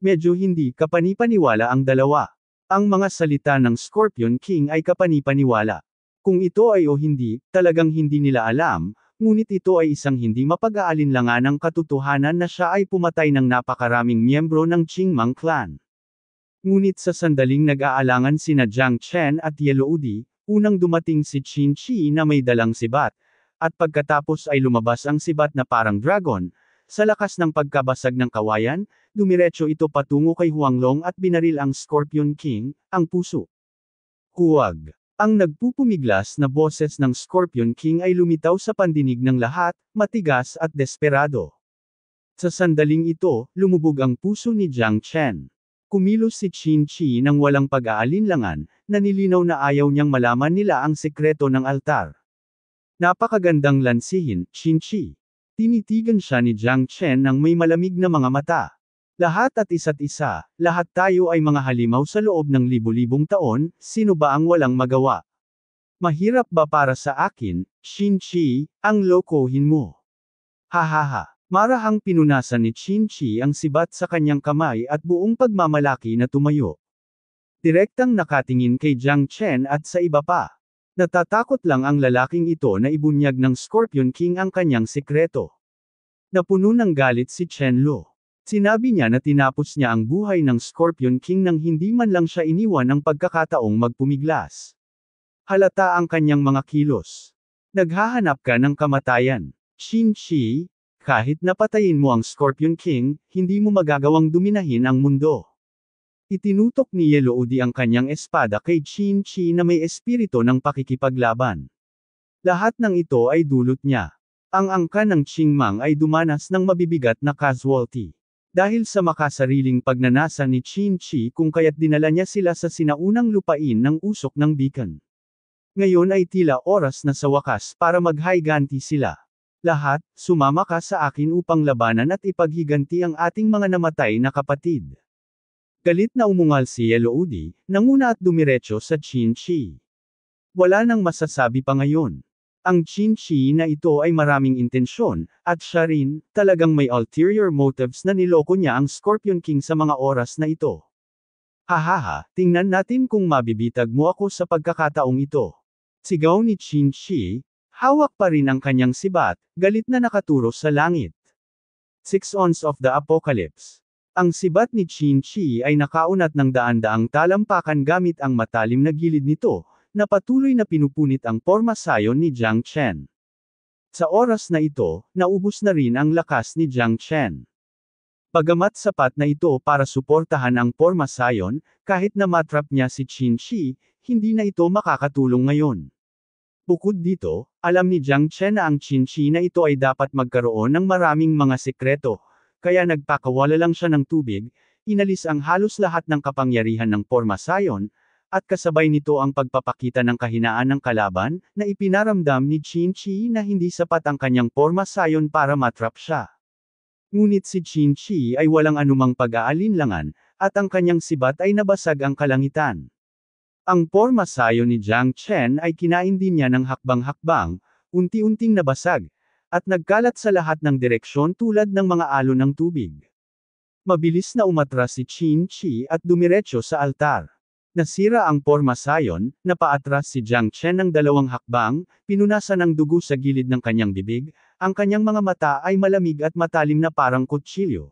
Medyo hindi kapanipaniwala ang dalawa. Ang mga salita ng Scorpion King ay kapanipaniwala. Kung ito ay o hindi, talagang hindi nila alam, ngunit ito ay isang hindi mapag-aalinlangan ng katotohanan na siya ay pumatay ng napakaraming miyembro ng Qingmang clan. Ngunit sa sandaling nag-aalangan sina Jiang Chen at Yeloudi, unang dumating si Qin Shi na may dalang sibat, at pagkatapos ay lumabas ang sibat na parang dragon, sa lakas ng pagkabasag ng kawayan, dumiretso ito patungo kay Huanglong at binaril ang Scorpion King, ang puso. Huwag! Ang nagpupumiglas na boses ng Scorpion King ay lumitaw sa pandinig ng lahat, matigas at desperado. Sa sandaling ito, lumubog ang puso ni Jiang Chen. Kumilos si Qin Chi ng walang pag-aalinlangan, nanilinaw na ayaw niyang malaman nila ang sekreto ng altar. Napakagandang lansihin, Qin Chi. Tinitigan siya ni Jiang Chen ng may malamig na mga mata. Lahat at isa't isa, lahat tayo ay mga halimaw sa loob ng libu-libong taon, sino ba ang walang magawa? Mahirap ba para sa akin, Shinchi, ang lokohin mo? Hahaha. Marahang pinunasan ni Shinchi ang sibat sa kanyang kamay at buong pagmamalaki na tumayo. Direktang nakatingin kay Jiang Chen at sa iba pa. Natatakot lang ang lalaking ito na ibunyag ng Scorpion King ang kanyang sikreto. Napuno ng galit si Chen Lu. Sinabi niya na tinapos niya ang buhay ng Scorpion King nang hindi man lang siya iniwan ng pagkakataong magpumiglas. Halata ang kanyang mga kilos. Naghahanap ka ng kamatayan. Shin Shi, kahit napatayin mo ang Scorpion King, hindi mo magagawang duminahin ang mundo. Itinutok ni Yeloudi ang kanyang espada kay Shin Shi na may espirito ng pakikipaglaban. Lahat ng ito ay dulot niya. Ang angka ng Qingmang ay dumanas ng mabibigat na casualty. Dahil sa makasariling pagnanasa ni Chin Chi kung kaya't dinala niya sila sa sinaunang lupain ng usok ng bikan. Ngayon ay tila oras na sa wakas para maghayganti sila. Lahat, sumama ka sa akin upang labanan at ipaghiganti ang ating mga namatay na kapatid. Galit na umungal si Yellow nanguna at dumiretso sa Chin Chi. Wala nang masasabi pa ngayon. Ang Chinchi na ito ay maraming intensyon, at siya rin, talagang may ulterior motives na niloko niya ang Scorpion King sa mga oras na ito. Hahaha, tingnan natin kung mabibitag mo ako sa pagkakataong ito. Sigaw ni Chinchi, hawak pa rin ang kanyang sibat, galit na nakaturo sa langit. Six Ons of the Apocalypse Ang sibat ni Chinchi ay nakaunat ng daan-daang talampakan gamit ang matalim na gilid nito, na patuloy na pinupunit ang porma sayon ni Jiang Chen. Sa oras na ito, naubos na rin ang lakas ni Jiang Chen. Pagamat sapat na ito para suportahan ang porma sayon, kahit na matrap niya si Qin Shi, hindi na ito makakatulong ngayon. Bukod dito, alam ni Jiang Chen na ang Qin Shi na ito ay dapat magkaroon ng maraming mga sekreto, kaya nagpakawala lang siya ng tubig, inalis ang halos lahat ng kapangyarihan ng porma sayon, at kasabay nito ang pagpapakita ng kahinaan ng kalaban, na ipinaramdam ni Chin Chi na hindi sapat ang kanyang forma sayon para matrap siya. Ngunit si Chin Chi ay walang anumang pag-aalinlangan, at ang kanyang sibat ay nabasag ang kalangitan. Ang forma sayo ni Jiang Chen ay kinain din niya ng hakbang-hakbang, unti-unting nabasag, at nagkalat sa lahat ng direksyon tulad ng mga alon ng tubig. Mabilis na umatras si Chin Chi at dumiretso sa altar. Nasira ang porma sayon, napaatras si Jiang Chen ng dalawang hakbang, pinunasan ng dugo sa gilid ng kanyang bibig, ang kanyang mga mata ay malamig at matalim na parang kutsilyo.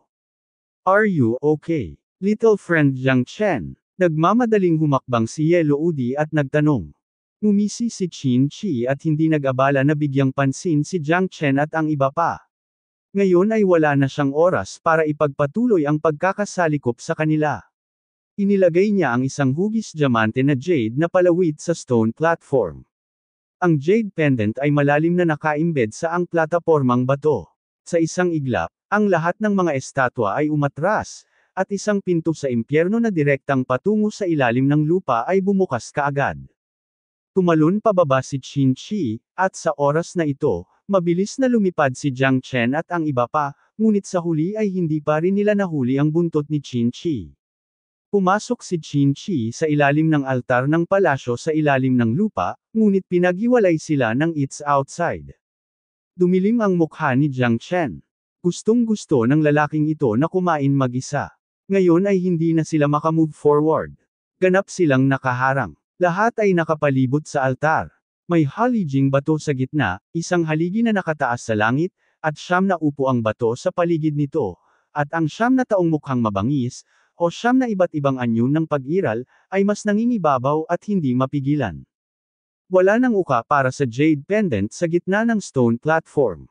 Are you okay? Little friend Jiang Chen. Nagmamadaling humakbang si Yelo Udi at nagtanong. Umisi si Qin Qi at hindi nag-abala na bigyang pansin si Jiang Chen at ang iba pa. Ngayon ay wala na siyang oras para ipagpatuloy ang pagkakasalikop sa kanila. Inilagay niya ang isang hugis diamante na jade na palawid sa stone platform. Ang jade pendant ay malalim na naka-embed sa ang platapormang bato. Sa isang iglap, ang lahat ng mga estatwa ay umatras, at isang pinto sa impyerno na direktang patungo sa ilalim ng lupa ay bumukas kaagad. Tumalon pababa si Qin Shi, at sa oras na ito, mabilis na lumipad si Jiang Chen at ang iba pa, ngunit sa huli ay hindi pa rin nila nahuli ang buntot ni Qin Shi. Pumasok si Qin Shi sa ilalim ng altar ng palasyo sa ilalim ng lupa, ngunit pinaghiwalay sila ng its outside. Dumilim ang mukha ni Jiang Chen. Gustong gusto ng lalaking ito na kumain mag-isa. Ngayon ay hindi na sila makamove forward. Ganap silang nakaharang. Lahat ay nakapalibot sa altar. May halijing bato sa gitna, isang haligi na nakataas sa langit, at siyam na upo ang bato sa paligid nito, at ang siyam na taong mukhang mabangis, o siyam na iba't ibang anyo ng pag-iral, ay mas nangingibabaw at hindi mapigilan. Wala ng uka para sa jade pendant sa gitna ng stone platform.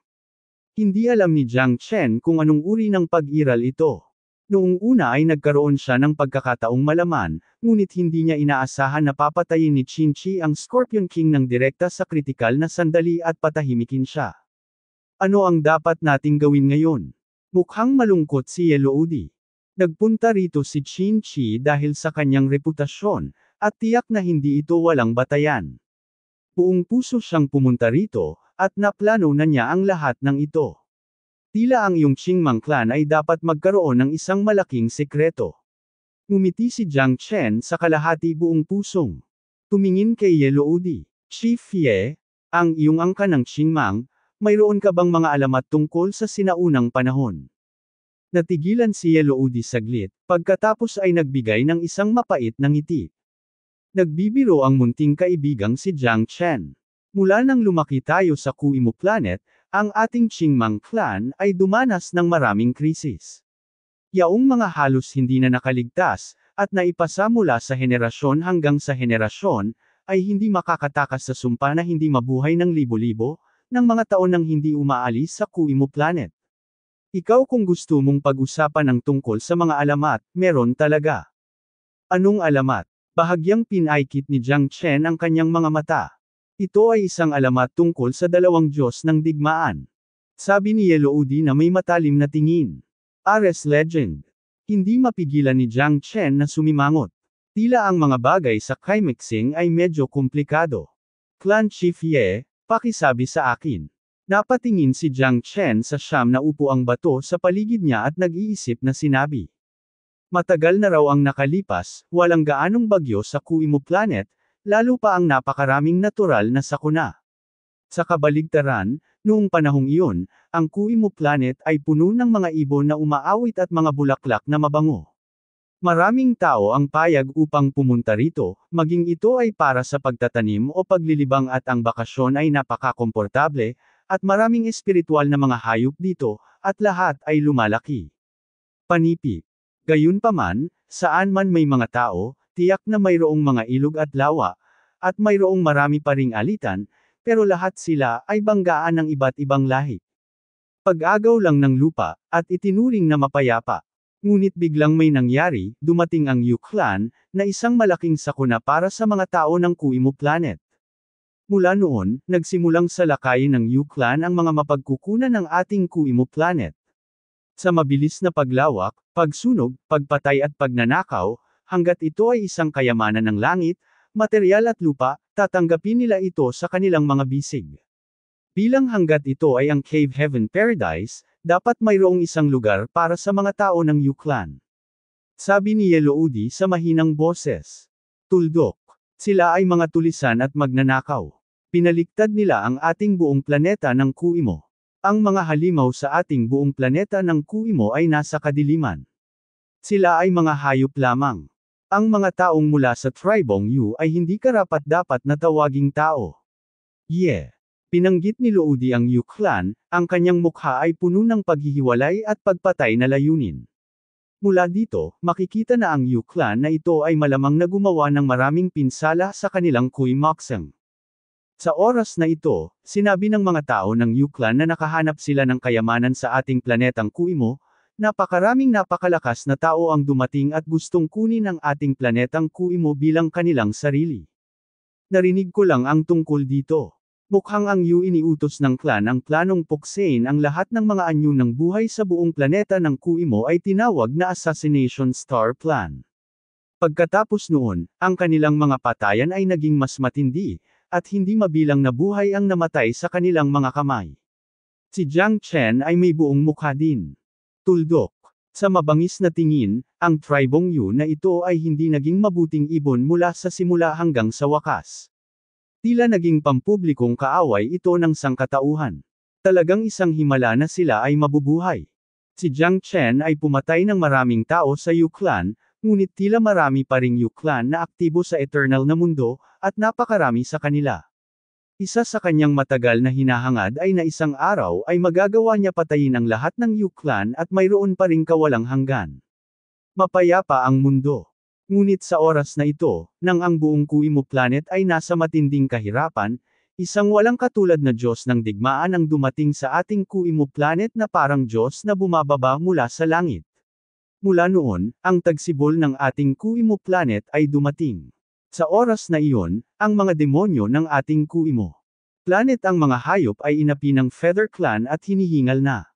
Hindi alam ni Jiang Chen kung anong uri ng pag-iral ito. Noong una ay nagkaroon siya ng pagkakataong malaman, ngunit hindi niya inaasahan na papatayin ni Qin Chi ang Scorpion King ng direkta sa kritikal na sandali at patahimikin siya. Ano ang dapat nating gawin ngayon? Mukhang malungkot si Yellow Udi. Nagpunta rito si Chin Chi dahil sa kanyang reputasyon, at tiyak na hindi ito walang batayan. Buong puso siyang pumunta rito, at naplano na niya ang lahat ng ito. Tila ang iyong Qingmang clan ay dapat magkaroon ng isang malaking sekreto. Ngumiti si Jiang Chen sa kalahati buong pusong. Tumingin kay Yellow Udi. Chief Ye, ang iyong angka ng Qingmang, mayroon ka bang mga alamat tungkol sa sinaunang panahon? Natigilan si Yeloudi saglit, pagkatapos ay nagbigay ng isang mapait na ngiti. Nagbibiro ang munting kaibigang si Jiang Chen. Mula nang lumaki tayo sa Kuimu Planet, ang ating Qingmang clan ay dumanas ng maraming krisis. Yaong mga halos hindi na nakaligtas, at naipasa mula sa henerasyon hanggang sa henerasyon, ay hindi makakatakas sa sumpa na hindi mabuhay ng libo-libo, ng mga taon nang hindi umaalis sa Kuimu Planet. Ikaw kung gusto mong pag-usapan ang tungkol sa mga alamat, meron talaga. Anong alamat? Bahagyang pinaikit ni Jiang Chen ang kanyang mga mata. Ito ay isang alamat tungkol sa dalawang Diyos ng digmaan. Sabi ni Yelo Udi na may matalim na tingin. Ares Legend. Hindi mapigilan ni Jiang Chen na sumimangot. Tila ang mga bagay sa Kaimixing ay medyo komplikado. Clan Chief Ye, pakisabi sa akin. Napatingin si Jiang Chen sa siyam na upo ang bato sa paligid niya at nag-iisip na sinabi. Matagal na raw ang nakalipas, walang gaanong bagyo sa Kuimu Planet, lalo pa ang napakaraming natural na sakuna. Sa kabaligtaran, noong panahong iyon, ang Kuimu Planet ay puno ng mga ibon na umaawit at mga bulaklak na mabango. Maraming tao ang payag upang pumunta rito, maging ito ay para sa pagtatanim o paglilibang at ang bakasyon ay napakakomportable, at maraming espiritual na mga hayop dito, at lahat ay lumalaki. Panipip. Gayunpaman, saan man may mga tao, tiyak na mayroong mga ilog at lawa, at mayroong marami pa ring alitan, pero lahat sila ay banggaan ng iba't ibang lahi. Pag-agaw lang ng lupa, at itinuring na mapayapa. Ngunit biglang may nangyari, dumating ang Yuklan, na isang malaking sakuna para sa mga tao ng Kuimu Planet. Mula noon, nagsimulang salakayin ng Yuclan ang mga mapagkukunan ng ating Kuimo planet. Sa mabilis na paglawak, pagsunog, pagpatay at pagnanakaw, hanggat ito ay isang kayamanan ng langit, material at lupa, tatanggapin nila ito sa kanilang mga bisig. Bilang hanggat ito ay ang Cave Heaven Paradise, dapat mayroong isang lugar para sa mga tao ng Yuclan. Sabi ni Yeloudi sa mahinang boses. Tuldok. Sila ay mga tulisan at magnanakaw. Pinaliktad nila ang ating buong planeta ng Kuimo. Ang mga halimaw sa ating buong planeta ng Kuimo ay nasa kadiliman. Sila ay mga hayop lamang. Ang mga taong mula sa tribong Yu ay hindi karapat dapat na tawaging tao. Yeah. Pinanggit ni Loudi ang Yu clan, ang kanyang mukha ay puno ng paghihiwalay at pagpatay na layunin. Mula dito, makikita na ang Yu clan na ito ay malamang na gumawa ng maraming pinsala sa kanilang Kui sa oras na ito, sinabi ng mga tao ng Yuklan na nakahanap sila ng kayamanan sa ating planetang Kuimo, napakaraming napakalakas na tao ang dumating at gustong kunin ang ating planetang Kuimo bilang kanilang sarili. Narinig ko lang ang tungkol dito. Mukhang ang Yu iniutos ng clan ang planong puksain ang lahat ng mga anyo ng buhay sa buong planeta ng Kuimo ay tinawag na Assassination Star Plan. Pagkatapos noon, ang kanilang mga patayan ay naging mas matindi, at hindi mabilang na buhay ang namatay sa kanilang mga kamay. Si Jiang Chen ay may buong mukha din. Tuldok. Sa mabangis na tingin, ang tribong Yu na ito ay hindi naging mabuting ibon mula sa simula hanggang sa wakas. Tila naging pampublikong kaaway ito ng sangkatauhan. Talagang isang himala na sila ay mabubuhay. Si Jiang Chen ay pumatay ng maraming tao sa Yu Clan, Ngunit tila marami pa ring Yuklan na aktibo sa eternal na mundo, at napakarami sa kanila. Isa sa kanyang matagal na hinahangad ay na isang araw ay magagawa niya patayin ang lahat ng Yuklan at mayroon pa ring kawalang hanggan. Mapayapa ang mundo. Ngunit sa oras na ito, nang ang buong Kuimu planet ay nasa matinding kahirapan, isang walang katulad na Diyos ng digmaan ang dumating sa ating Kuimu planet na parang Diyos na bumababa mula sa langit. Mula noon, ang tagsibol ng ating Kuimo planet ay dumating. Sa oras na iyon, ang mga demonyo ng ating Kuimo planet ang mga hayop ay inapi ng Feather Clan at hinihingal na.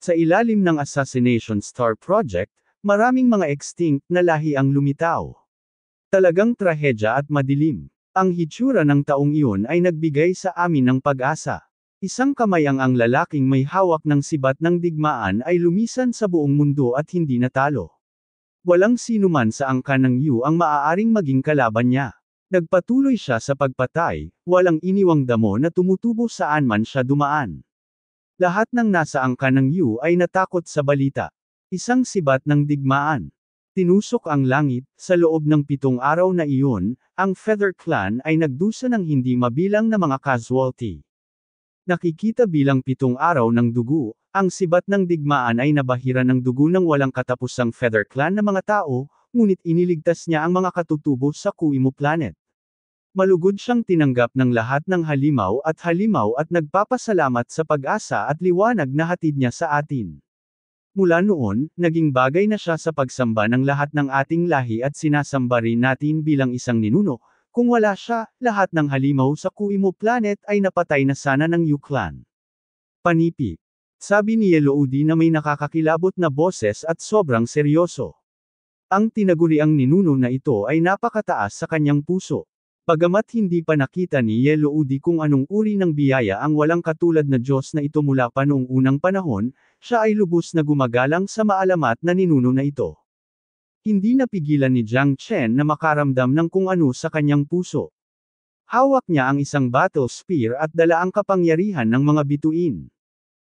Sa ilalim ng Assassination Star Project, maraming mga extinct na lahi ang lumitaw. Talagang trahedya at madilim. Ang hitsura ng taong iyon ay nagbigay sa amin ng pag-asa. Isang kamay ang ang lalaking may hawak ng sibat ng digmaan ay lumisan sa buong mundo at hindi natalo. Walang sinuman sa angka ng Yu ang maaaring maging kalaban niya. Nagpatuloy siya sa pagpatay, walang iniwang damo na tumutubo saan man siya dumaan. Lahat ng nasa angka ng Yu ay natakot sa balita. Isang sibat ng digmaan. Tinusok ang langit, sa loob ng pitong araw na iyon, ang Feather Clan ay nagdusa ng hindi mabilang na mga casualty. Nakikita bilang pitong araw ng dugo, ang sibat ng digmaan ay nabahira ng dugo ng walang katapusang Feather Clan na mga tao, ngunit iniligtas niya ang mga katutubo sa Kuimu Planet. Malugod siyang tinanggap ng lahat ng halimaw at halimaw at nagpapasalamat sa pag-asa at liwanag na hatid niya sa atin. Mula noon, naging bagay na siya sa pagsamba ng lahat ng ating lahi at sinasamba rin natin bilang isang ninuno, kung wala siya, lahat ng halimaw sa Kuimo Planet ay napatay na sana ng Yuklan. Panipi. Sabi ni Yeloudi na may nakakakilabot na boses at sobrang seryoso. Ang tinaguriang ninuno na ito ay napakataas sa kanyang puso. Pagamat hindi pa nakita ni Yeloudi kung anong uri ng biyaya ang walang katulad na Diyos na ito mula pa noong unang panahon, siya ay lubos na gumagalang sa maalamat na ninuno na ito. Hindi napigilan ni Jiang Chen na makaramdam ng kung ano sa kanyang puso. Hawak niya ang isang battle spear at dala ang kapangyarihan ng mga bituin.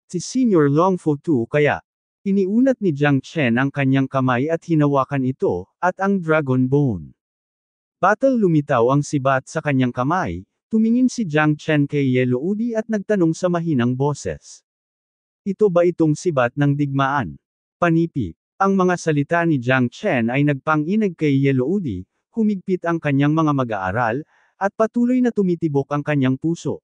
Si Senior Longfo Tu kaya, iniunat ni Jiang Chen ang kanyang kamay at hinawakan ito, at ang Dragon Bone. Battle lumitaw ang sibat sa kanyang kamay, tumingin si Jiang Chen kay Yellow Udi at nagtanong sa mahinang boses. Ito ba itong sibat ng digmaan? Panipi. Ang mga salita ni Jiang Chen ay nagpanginag kay Yeloudi, humigpit ang kanyang mga mag-aaral, at patuloy na tumitibok ang kanyang puso.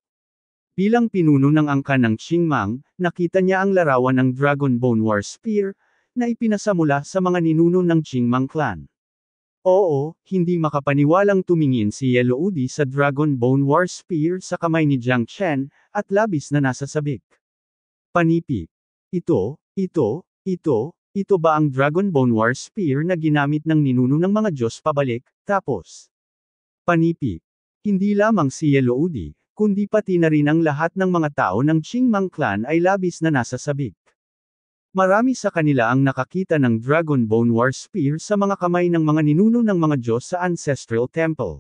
Bilang pinuno ng angkan ng Qingmang, nakita niya ang larawan ng Dragon Bone War Spear, na ipinasamula sa mga ninuno ng Qingmang clan. Oo, hindi makapaniwalang tumingin si Yeloudi sa Dragon Bone War Spear sa kamay ni Jiang Chen, at labis na nasa sabik. Panipi. Ito, ito, ito, ito ba ang Dragon Bone War Spear na ginamit ng ninuno ng mga Diyos pabalik, tapos? Panipi. Hindi lamang si Yellow kundi pati na rin ang lahat ng mga tao ng Qingmang clan ay labis na nasa sabik. Marami sa kanila ang nakakita ng Dragon Bone War Spear sa mga kamay ng mga ninuno ng mga Diyos sa Ancestral Temple.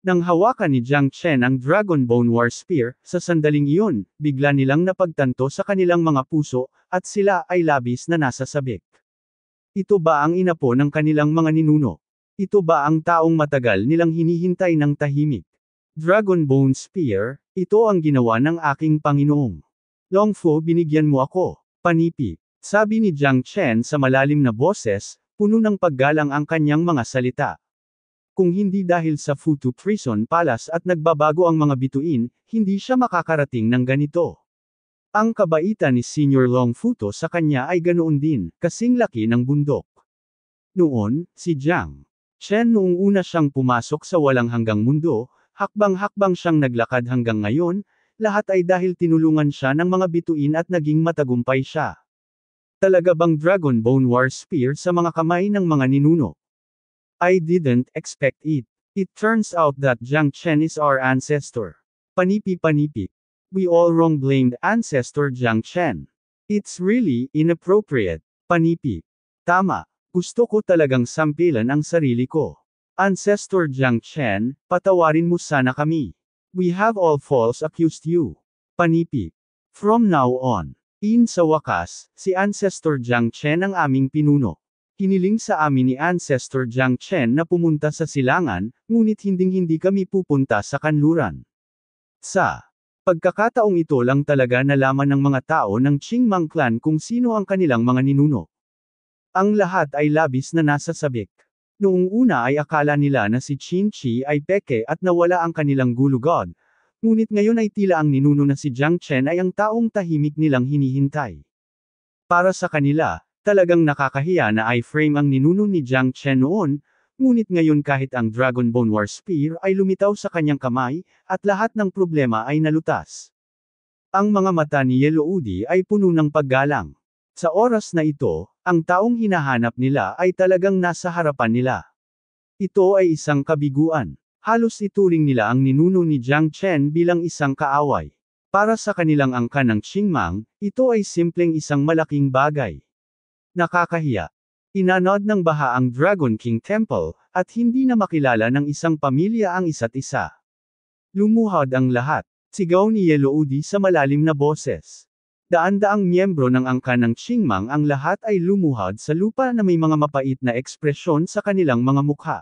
Nang hawakan ni Jiang Chen ang Dragon Bone War Spear, sa sandaling iyon, bigla nilang napagtanto sa kanilang mga puso, at sila ay labis na nasa sabik. Ito ba ang ina ng kanilang mga ninuno? Ito ba ang taong matagal nilang hinihintay ng tahimik? Dragon Bone Spear, ito ang ginawa ng aking Panginoong. Fu binigyan mo ako, panipi. Sabi ni Jiang Chen sa malalim na boses, puno ng paggalang ang kanyang mga salita. Kung hindi dahil sa Futu Prison Palace at nagbabago ang mga bituin, hindi siya makakarating ng ganito. Ang kabaitan ni Senior Long Futo sa kanya ay ganoon din, kasing laki ng bundok. Noon, si Jiang Chen noong una siyang pumasok sa walang hanggang mundo, hakbang-hakbang siyang naglakad hanggang ngayon, lahat ay dahil tinulungan siya ng mga bituin at naging matagumpay siya. Talaga bang Dragon Bone War Spear sa mga kamay ng mga ninuno? I didn't expect it. It turns out that Jiang Chen is our ancestor. Panipi-panipi. We all wrong blamed ancestor Jiang Chen. It's really inappropriate. Panipi. Tama. Gusto ko talagang sampilan ang sarili ko. Ancestor Jiang Chen, patawarin mo sana kami. We have all false accused you. Panipi. From now on. In sa wakas, si Ancestor Jiang Chen ang aming pinuno. Hiniling sa amin ni Ancestor Jiang Chen na pumunta sa silangan, ngunit hinding-hindi kami pupunta sa kanluran. Sa pagkakataong ito lang talaga nalaman ng mga tao ng Qingmang clan kung sino ang kanilang mga ninuno. Ang lahat ay labis na nasa sabik. Noong una ay akala nila na si Qin Qi ay peke at nawala ang kanilang gulo god, ngunit ngayon ay tila ang ninuno na si Jiang Chen ay ang taong tahimik nilang hinihintay. Para sa kanila, Talagang nakakahiya na iframe ang ninuno ni Jiang Chen noon, ngunit ngayon kahit ang Dragon Bone War Spear ay lumitaw sa kanyang kamay, at lahat ng problema ay nalutas. Ang mga mata ni Yellow Udi ay puno ng paggalang. Sa oras na ito, ang taong hinahanap nila ay talagang nasa harapan nila. Ito ay isang kabiguan. Halos ituring nila ang ninuno ni Jiang Chen bilang isang kaaway. Para sa kanilang angka ng Qingmang, ito ay simpleng isang malaking bagay. Nakakahiya. Inanod ng baha ang Dragon King Temple, at hindi na makilala ng isang pamilya ang isa't isa. Lumuhod ang lahat. Sigaw ni Yeloudi sa malalim na boses. Daan-daang miyembro ng angkan ng Qingmang ang lahat ay lumuhod sa lupa na may mga mapait na ekspresyon sa kanilang mga mukha.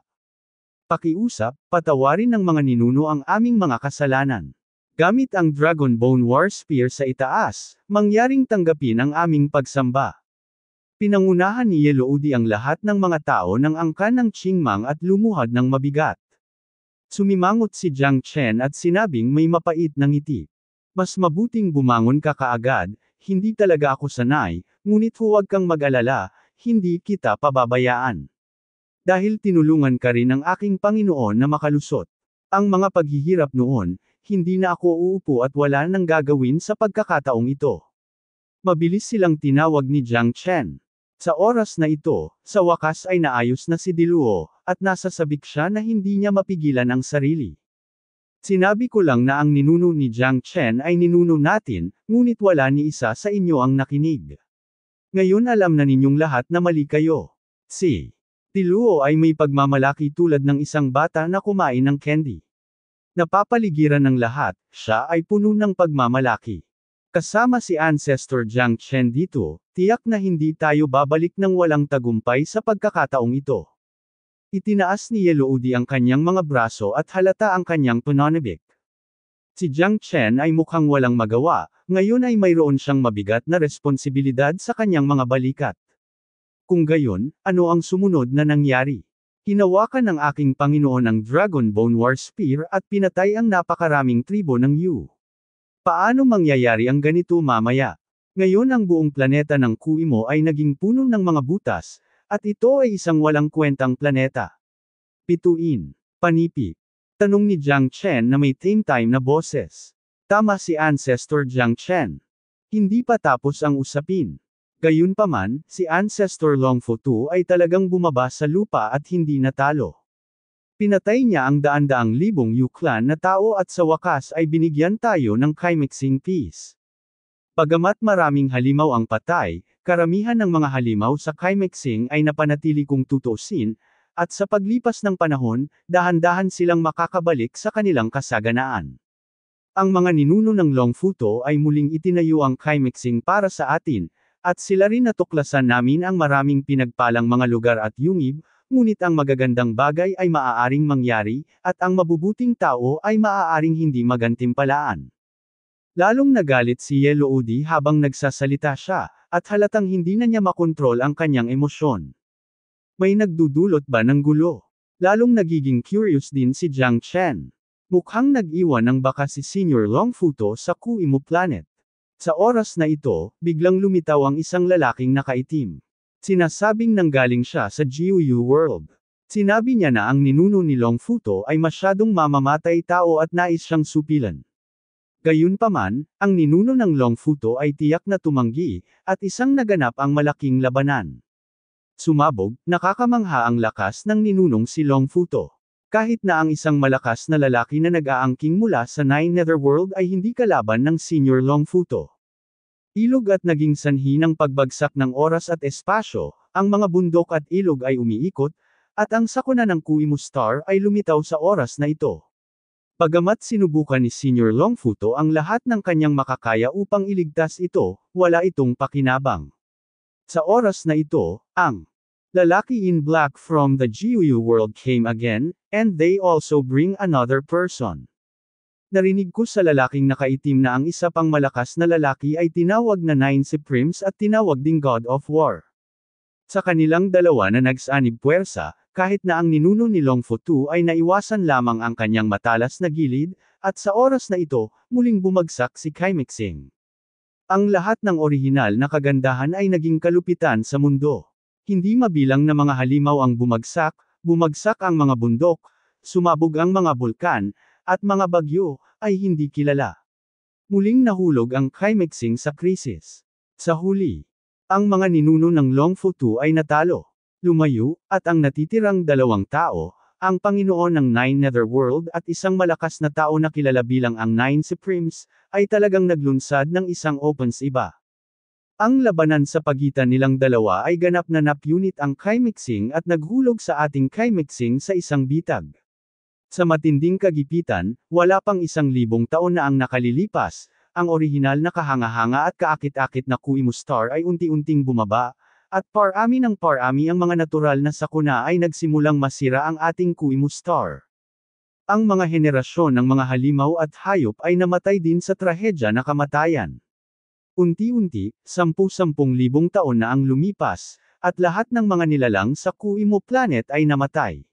Pakiusap, patawarin ng mga ninuno ang aming mga kasalanan. Gamit ang Dragon Bone War Spear sa itaas, mangyaring tanggapin ang aming pagsamba. Pinangunahan ni Yeloudi ang lahat ng mga tao ng angkan ng Qingmang at lumuhad ng mabigat. Sumimangot si Jiang Chen at sinabing may mapait na ngiti. Mas mabuting bumangon ka kaagad, hindi talaga ako sanay, ngunit huwag kang mag-alala, hindi kita pababayaan. Dahil tinulungan ka rin ng aking Panginoon na makalusot. Ang mga paghihirap noon, hindi na ako uupo at wala nang gagawin sa pagkakataong ito. Mabilis silang tinawag ni Jiang Chen. Sa oras na ito, sa wakas ay naayos na si Diluo, at nasasabik siya na hindi niya mapigilan ang sarili. Sinabi ko lang na ang ninuno ni Jiang Chen ay ninuno natin, ngunit wala ni isa sa inyo ang nakinig. Ngayon alam na ninyong lahat na mali kayo. Si Diluo ay may pagmamalaki tulad ng isang bata na kumain ng candy. Napapaligiran ng lahat, siya ay puno ng pagmamalaki. Kasama si Ancestor Jiang Chen dito, tiyak na hindi tayo babalik ng walang tagumpay sa pagkakataong ito. Itinaas ni Yeluudi ang kanyang mga braso at halata ang kanyang pananabik. Si Jiang Chen ay mukhang walang magawa, ngayon ay mayroon siyang mabigat na responsibilidad sa kanyang mga balikat. Kung gayon, ano ang sumunod na nangyari? Hinawakan ng aking Panginoon ang Dragon Bone War Spear at pinatay ang napakaraming tribo ng Yu. Paano mangyayari ang ganito mamaya? Ngayon ang buong planeta ng Kuimo ay naging puno ng mga butas, at ito ay isang walang kwentang planeta. Pituin. Panipi. Tanong ni Jiang Chen na may tame time na boses. Tama si Ancestor Jiang Chen. Hindi pa tapos ang usapin. Gayunpaman, si Ancestor Longfo 2 ay talagang bumaba sa lupa at hindi natalo. Pinatay niya ang daan-daang libong Yuklan na tao at sa wakas ay binigyan tayo ng Kaimixing Peace. Pagamat maraming halimaw ang patay, karamihan ng mga halimaw sa Kaimixing ay napanatili kong tutusin, at sa paglipas ng panahon, dahan-dahan silang makakabalik sa kanilang kasaganaan. Ang mga ninuno ng Longfuto ay muling itinayo ang Kaimixing para sa atin, at sila rin natuklasan namin ang maraming pinagpalang mga lugar at yungib, ngunit ang magagandang bagay ay maaaring mangyari, at ang mabubuting tao ay maaaring hindi magantimpalaan. Lalong nagalit si Yeloudi habang nagsasalita siya, at halatang hindi na niya makontrol ang kanyang emosyon. May nagdudulot ba ng gulo? Lalong nagiging curious din si Jiang Chen. Mukhang nag-iwan ng baka si Senior Longfuto sa Kuimu Planet. Sa oras na ito, biglang lumitaw ang isang lalaking nakaitim. Sinasabing nanggaling siya sa GUU World. Sinabi niya na ang ninuno ni Long Futo ay masyadong mamamatay tao at nais siyang supilan. Gayunpaman, ang ninuno ng Long Futo ay tiyak na tumanggi, at isang naganap ang malaking labanan. Sumabog, nakakamangha ang lakas ng ninunong si Long Futo. Kahit na ang isang malakas na lalaki na nag-aangking mula sa Nine Netherworld ay hindi kalaban ng Senior Long Futo. Ilog at naging sanhi ng pagbagsak ng oras at espasyo, ang mga bundok at ilog ay umiikot, at ang sakuna ng Kuimu Star ay lumitaw sa oras na ito. Pagamat sinubukan ni Senior Longfuto ang lahat ng kanyang makakaya upang iligtas ito, wala itong pakinabang. Sa oras na ito, ang lalaki in black from the GUU world came again, and they also bring another person. Narinig ko sa lalaking nakaitim na ang isa pang malakas na lalaki ay tinawag na Nine Supremes at tinawag ding God of War. Sa kanilang dalawa na nagsanib puwersa, kahit na ang ninuno ni Longfo II ay naiwasan lamang ang kanyang matalas na gilid, at sa oras na ito, muling bumagsak si Kaimixing. Ang lahat ng orihinal na kagandahan ay naging kalupitan sa mundo. Hindi mabilang na mga halimaw ang bumagsak, bumagsak ang mga bundok, sumabog ang mga bulkan, at mga bagyo, ay hindi kilala. Muling nahulog ang Kaimexing sa krisis. Sa huli, ang mga ninuno ng Longfotu ay natalo, lumayo, at ang natitirang dalawang tao, ang Panginoon ng Nine Netherworld at isang malakas na tao na kilala bilang ang Nine Supremes, ay talagang naglunsad ng isang open iba. Ang labanan sa pagitan nilang dalawa ay ganap na napunit ang Kaimixing at naghulog sa ating Kaimixing sa isang bitag. Sa matinding kagipitan, wala pang isang libong taon na ang nakalilipas, ang orihinal na kahangahanga at kaakit-akit na Kuimu Star ay unti-unting bumaba, at parami ng parami ang mga natural na sakuna ay nagsimulang masira ang ating Kuimu Star. Ang mga henerasyon ng mga halimaw at hayop ay namatay din sa trahedya na kamatayan. Unti-unti, sampu-sampung libong taon na ang lumipas, at lahat ng mga nilalang sa Kuimu Planet ay namatay.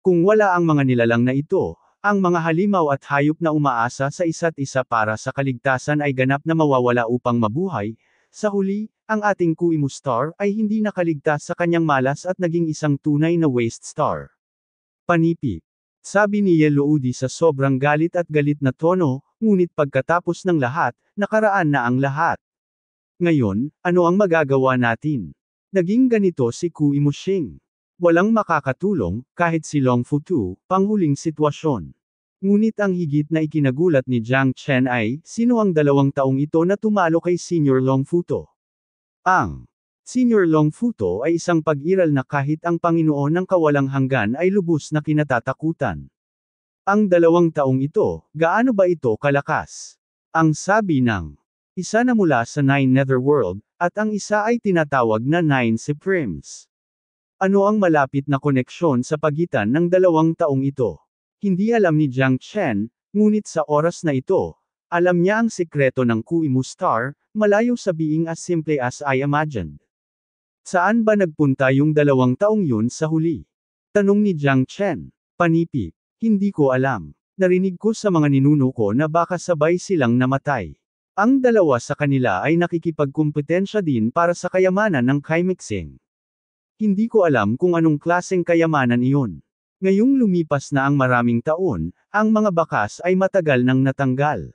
Kung wala ang mga nilalang na ito, ang mga halimaw at hayop na umaasa sa isa't isa para sa kaligtasan ay ganap na mawawala upang mabuhay. Sa huli, ang ating Kuimu star ay hindi nakaligtas sa kanyang malas at naging isang tunay na waste star. Panipi. Sabi ni Yeloudi sa sobrang galit at galit na tono, ngunit pagkatapos ng lahat, nakaraan na ang lahat. Ngayon, ano ang magagawa natin? Naging ganito si Kuimu Shing. Walang makakatulong, kahit si Long Futu, panghuling sitwasyon. Ngunit ang higit na ikinagulat ni Jiang Chen ay, sino ang dalawang taong ito na tumalo kay Senior Long Futo? Ang Senior Long Futo ay isang pag-iral na kahit ang Panginoon ng kawalang hanggan ay lubos na kinatatakutan. Ang dalawang taong ito, gaano ba ito kalakas? Ang sabi ng isa na mula sa Nine Netherworld, at ang isa ay tinatawag na Nine Supremes. Ano ang malapit na koneksyon sa pagitan ng dalawang taong ito? Hindi alam ni Jiang Chen, ngunit sa oras na ito, alam niya ang sikreto ng Kuimu Star, malayo sa being as simple as I imagined. Saan ba nagpunta yung dalawang taong yun sa huli? Tanong ni Jiang Chen. Panipi. Hindi ko alam. Narinig ko sa mga ninuno ko na baka sabay silang namatay. Ang dalawa sa kanila ay nakikipagkumpetensya din para sa kayamanan ng Kaimixing. Hindi ko alam kung anong klaseng kayamanan iyon. Ngayong lumipas na ang maraming taon, ang mga bakas ay matagal nang natanggal.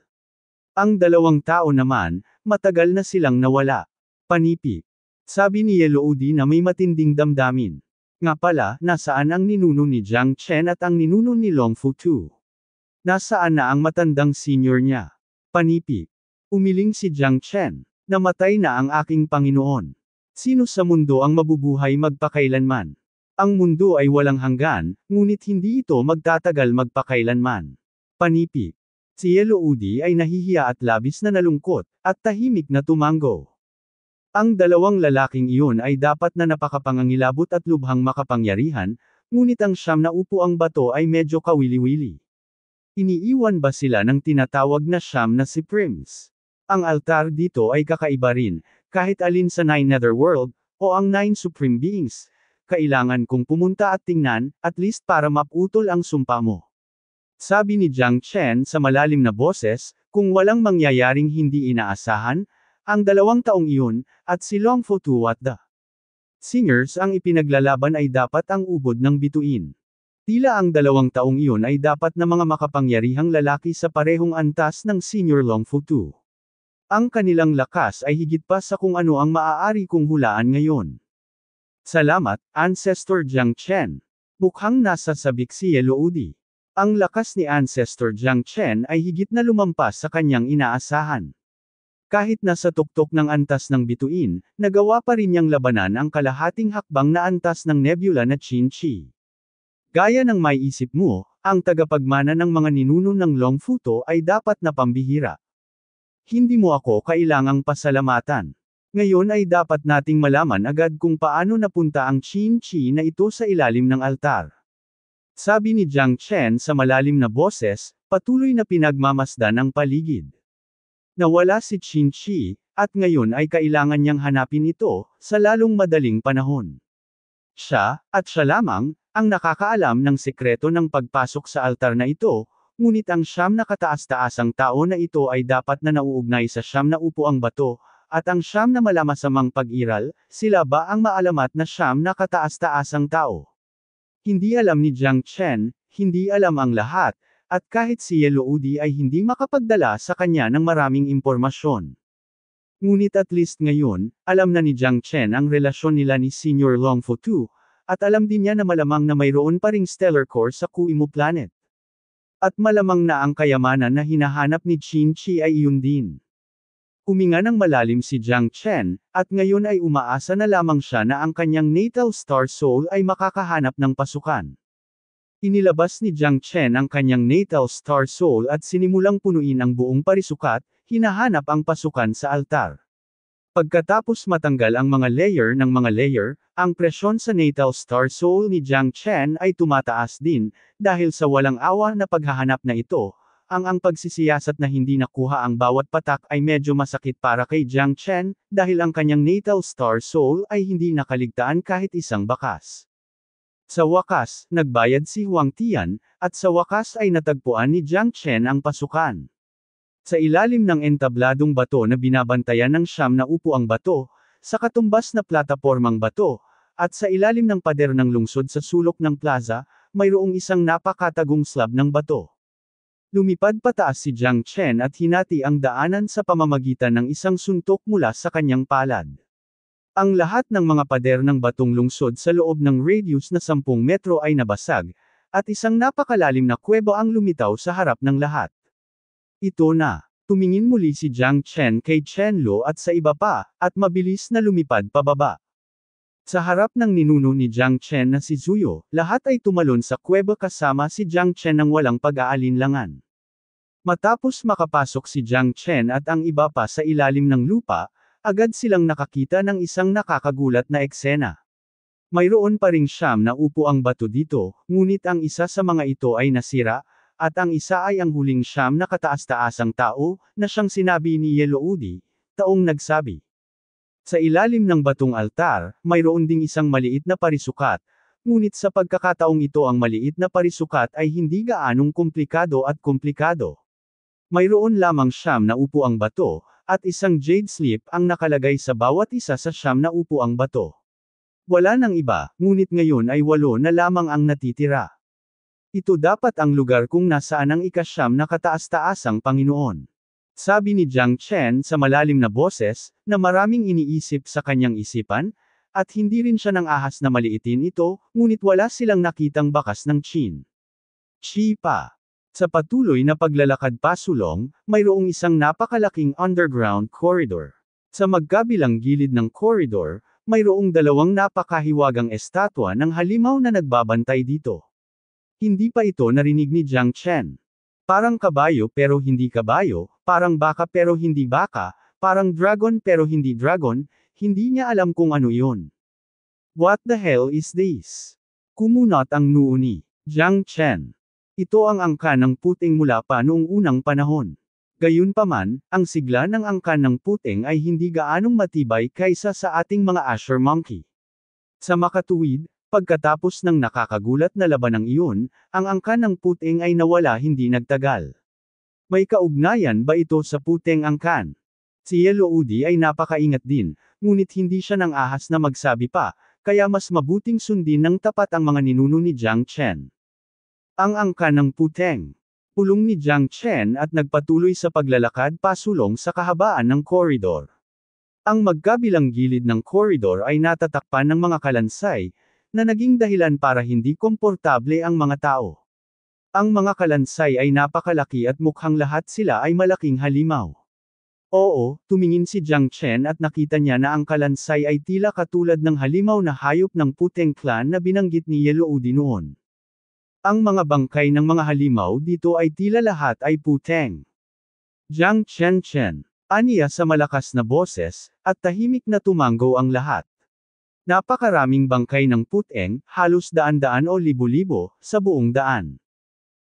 Ang dalawang tao naman, matagal na silang nawala. Panipi. Sabi ni Yeloudi na may matinding damdamin. Nga pala, nasaan ang ninuno ni Jiang Chen at ang ninuno ni Long Fu Tu? Nasaan na ang matandang senior niya? Panipi. Umiling si Jiang Chen. Namatay na ang aking Panginoon. Sino sa mundo ang mabubuhay magpakailanman? Ang mundo ay walang hanggan, ngunit hindi ito magtatagal magpakailanman. Panipik. Si Yellow Udi ay nahihiya at labis na nalungkot, at tahimik na tumango. Ang dalawang lalaking iyon ay dapat na napakapangangilabot at lubhang makapangyarihan, ngunit ang siyam na upo ang bato ay medyo kawili-wili. Iniiwan ba sila ng tinatawag na siyam na si Prims? Ang altar dito ay kakaiba rin, kahit alin sa Nine Netherworld, o ang Nine Supreme Beings, kailangan kong pumunta at tingnan, at least para maputol ang sumpa mo. Sabi ni Jiang Chen sa malalim na boses, kung walang mangyayaring hindi inaasahan, ang dalawang taong iyon, at si Long Fotu at the Singers ang ipinaglalaban ay dapat ang ubod ng bituin. Tila ang dalawang taong iyon ay dapat na mga makapangyarihang lalaki sa parehong antas ng Senior Long Fotu. Ang kanilang lakas ay higit pa sa kung ano ang maaari kong hulaan ngayon. Salamat, Ancestor Jiang Chen. Mukhang nasa sabik si Yeloudi. Ang lakas ni Ancestor Jiang Chen ay higit na lumampas sa kanyang inaasahan. Kahit nasa tuktok ng antas ng bituin, nagawa pa rin niyang labanan ang kalahating hakbang na antas ng nebula na Qin Chi. Gaya ng maiisip mo, ang tagapagmana ng mga ninuno ng Long Futo ay dapat na pambihira. Hindi mo ako kailangang pasalamatan. Ngayon ay dapat nating malaman agad kung paano napunta ang Qin Chi na ito sa ilalim ng altar. Sabi ni Jiang Chen sa malalim na boses, patuloy na pinagmamasdan ang paligid. Nawala si Qin Chi, at ngayon ay kailangan niyang hanapin ito, sa lalong madaling panahon. Siya, at siya lamang, ang nakakaalam ng sekreto ng pagpasok sa altar na ito, Ngunit ang siyam na kataas-taasang tao na ito ay dapat na nauugnay sa siyam na upo ang bato, at ang siyam na malamasamang pag-iral, sila ba ang maalamat na siyam na kataas-taasang tao? Hindi alam ni Jiang Chen, hindi alam ang lahat, at kahit si Yelo Udi ay hindi makapagdala sa kanya ng maraming impormasyon. Ngunit at least ngayon, alam na ni Jiang Chen ang relasyon nila ni Senior Longfo Tu, at alam din niya na malamang na mayroon pa ring stellar core sa Kuimu planet. At malamang na ang kayamanan na hinahanap ni Qin Qi ay iyon din. Huminga ng malalim si Jiang Chen, at ngayon ay umaasa na lamang siya na ang kanyang natal star soul ay makakahanap ng pasukan. Inilabas ni Jiang Chen ang kanyang natal star soul at sinimulang punuin ang buong parisukat, hinahanap ang pasukan sa altar. Pagkatapos matanggal ang mga layer ng mga layer, ang presyon sa natal star soul ni Jiang Chen ay tumataas din, dahil sa walang awa na paghahanap na ito, ang ang pagsisiyasat na hindi nakuha ang bawat patak ay medyo masakit para kay Jiang Chen, dahil ang kanyang natal star soul ay hindi nakaligtaan kahit isang bakas. Sa wakas, nagbayad si Huang Tian, at sa wakas ay natagpuan ni Jiang Chen ang pasukan. Sa ilalim ng entabladong bato na binabantayan ng siyam na upo ang bato, sa katumbas na platapormang bato, at sa ilalim ng pader ng lungsod sa sulok ng plaza, mayroong isang napakatagong slab ng bato. Lumipad pataas si Jiang Chen at hinati ang daanan sa pamamagitan ng isang suntok mula sa kanyang palad. Ang lahat ng mga pader ng batong lungsod sa loob ng radius na 10 metro ay nabasag, at isang napakalalim na kuweba ang lumitaw sa harap ng lahat. Ito na. Tumingin muli si Jiang Chen kay Chen Lo at sa iba pa, at mabilis na lumipad pababa. Sa harap ng ninuno ni Jiang Chen na si Zuyo, lahat ay tumalon sa kuweba kasama si Jiang Chen ng walang pag-aalinlangan. Matapos makapasok si Jiang Chen at ang iba pa sa ilalim ng lupa, agad silang nakakita ng isang nakakagulat na eksena. Mayroon pa ring siyam na upo ang bato dito, ngunit ang isa sa mga ito ay nasira, at ang isa ay ang huling siyam na kataas-taasang tao, na siyang sinabi ni Yeloudi, taong nagsabi. Sa ilalim ng batong altar, mayroon ding isang maliit na parisukat, ngunit sa pagkakataong ito ang maliit na parisukat ay hindi gaanong komplikado at komplikado. Mayroon lamang siyam na upo ang bato, at isang jade slip ang nakalagay sa bawat isa sa siyam na upo ang bato. Wala nang iba, ngunit ngayon ay walo na lamang ang natitira. Ito dapat ang lugar kung nasaan ang ikasyam na kataas-taasang Panginoon. Sabi ni Jiang Chen sa malalim na boses, na maraming iniisip sa kanyang isipan, at hindi rin siya ng ahas na maliitin ito, ngunit wala silang nakitang bakas ng chin. Chi pa. Sa patuloy na paglalakad pasulong, mayroong isang napakalaking underground corridor. Sa magkabilang gilid ng corridor, mayroong dalawang napakahiwagang estatwa ng halimaw na nagbabantay dito. Hindi pa ito narinig ni Jiang Chen. Parang kabayo pero hindi kabayo, parang baka pero hindi baka, parang dragon pero hindi dragon, hindi niya alam kung ano yun. What the hell is this? Kumunot ang noo Jiang Chen. Ito ang angka ng puting mula pa noong unang panahon. Gayunpaman, ang sigla ng angka ng puting ay hindi gaanong matibay kaysa sa ating mga Asher Monkey. Sa makatuwid, Pagkatapos ng nakakagulat na labanang iyon, ang angka ng puting ay nawala hindi nagtagal. May kaugnayan ba ito sa puting angkan? Si Yellow Udi ay napakaingat din, ngunit hindi siya ng ahas na magsabi pa, kaya mas mabuting sundin ng tapat ang mga ninuno ni Jiang Chen. Ang angka ng puteng. Pulong ni Jiang Chen at nagpatuloy sa paglalakad pasulong sa kahabaan ng koridor. Ang magkabilang gilid ng koridor ay natatakpan ng mga kalansay, na naging dahilan para hindi komportable ang mga tao. Ang mga kalansay ay napakalaki at mukhang lahat sila ay malaking halimaw. Oo, tumingin si Jiang Chen at nakita niya na ang kalansay ay tila katulad ng halimaw na hayop ng puteng clan na binanggit ni Yeluudi noon. Ang mga bangkay ng mga halimaw dito ay tila lahat ay puteng. Jiang Chen Chen, aniya sa malakas na boses, at tahimik na tumango ang lahat. Napakaraming bangkay ng puteng, halos daan-daan o libo-libo, sa buong daan.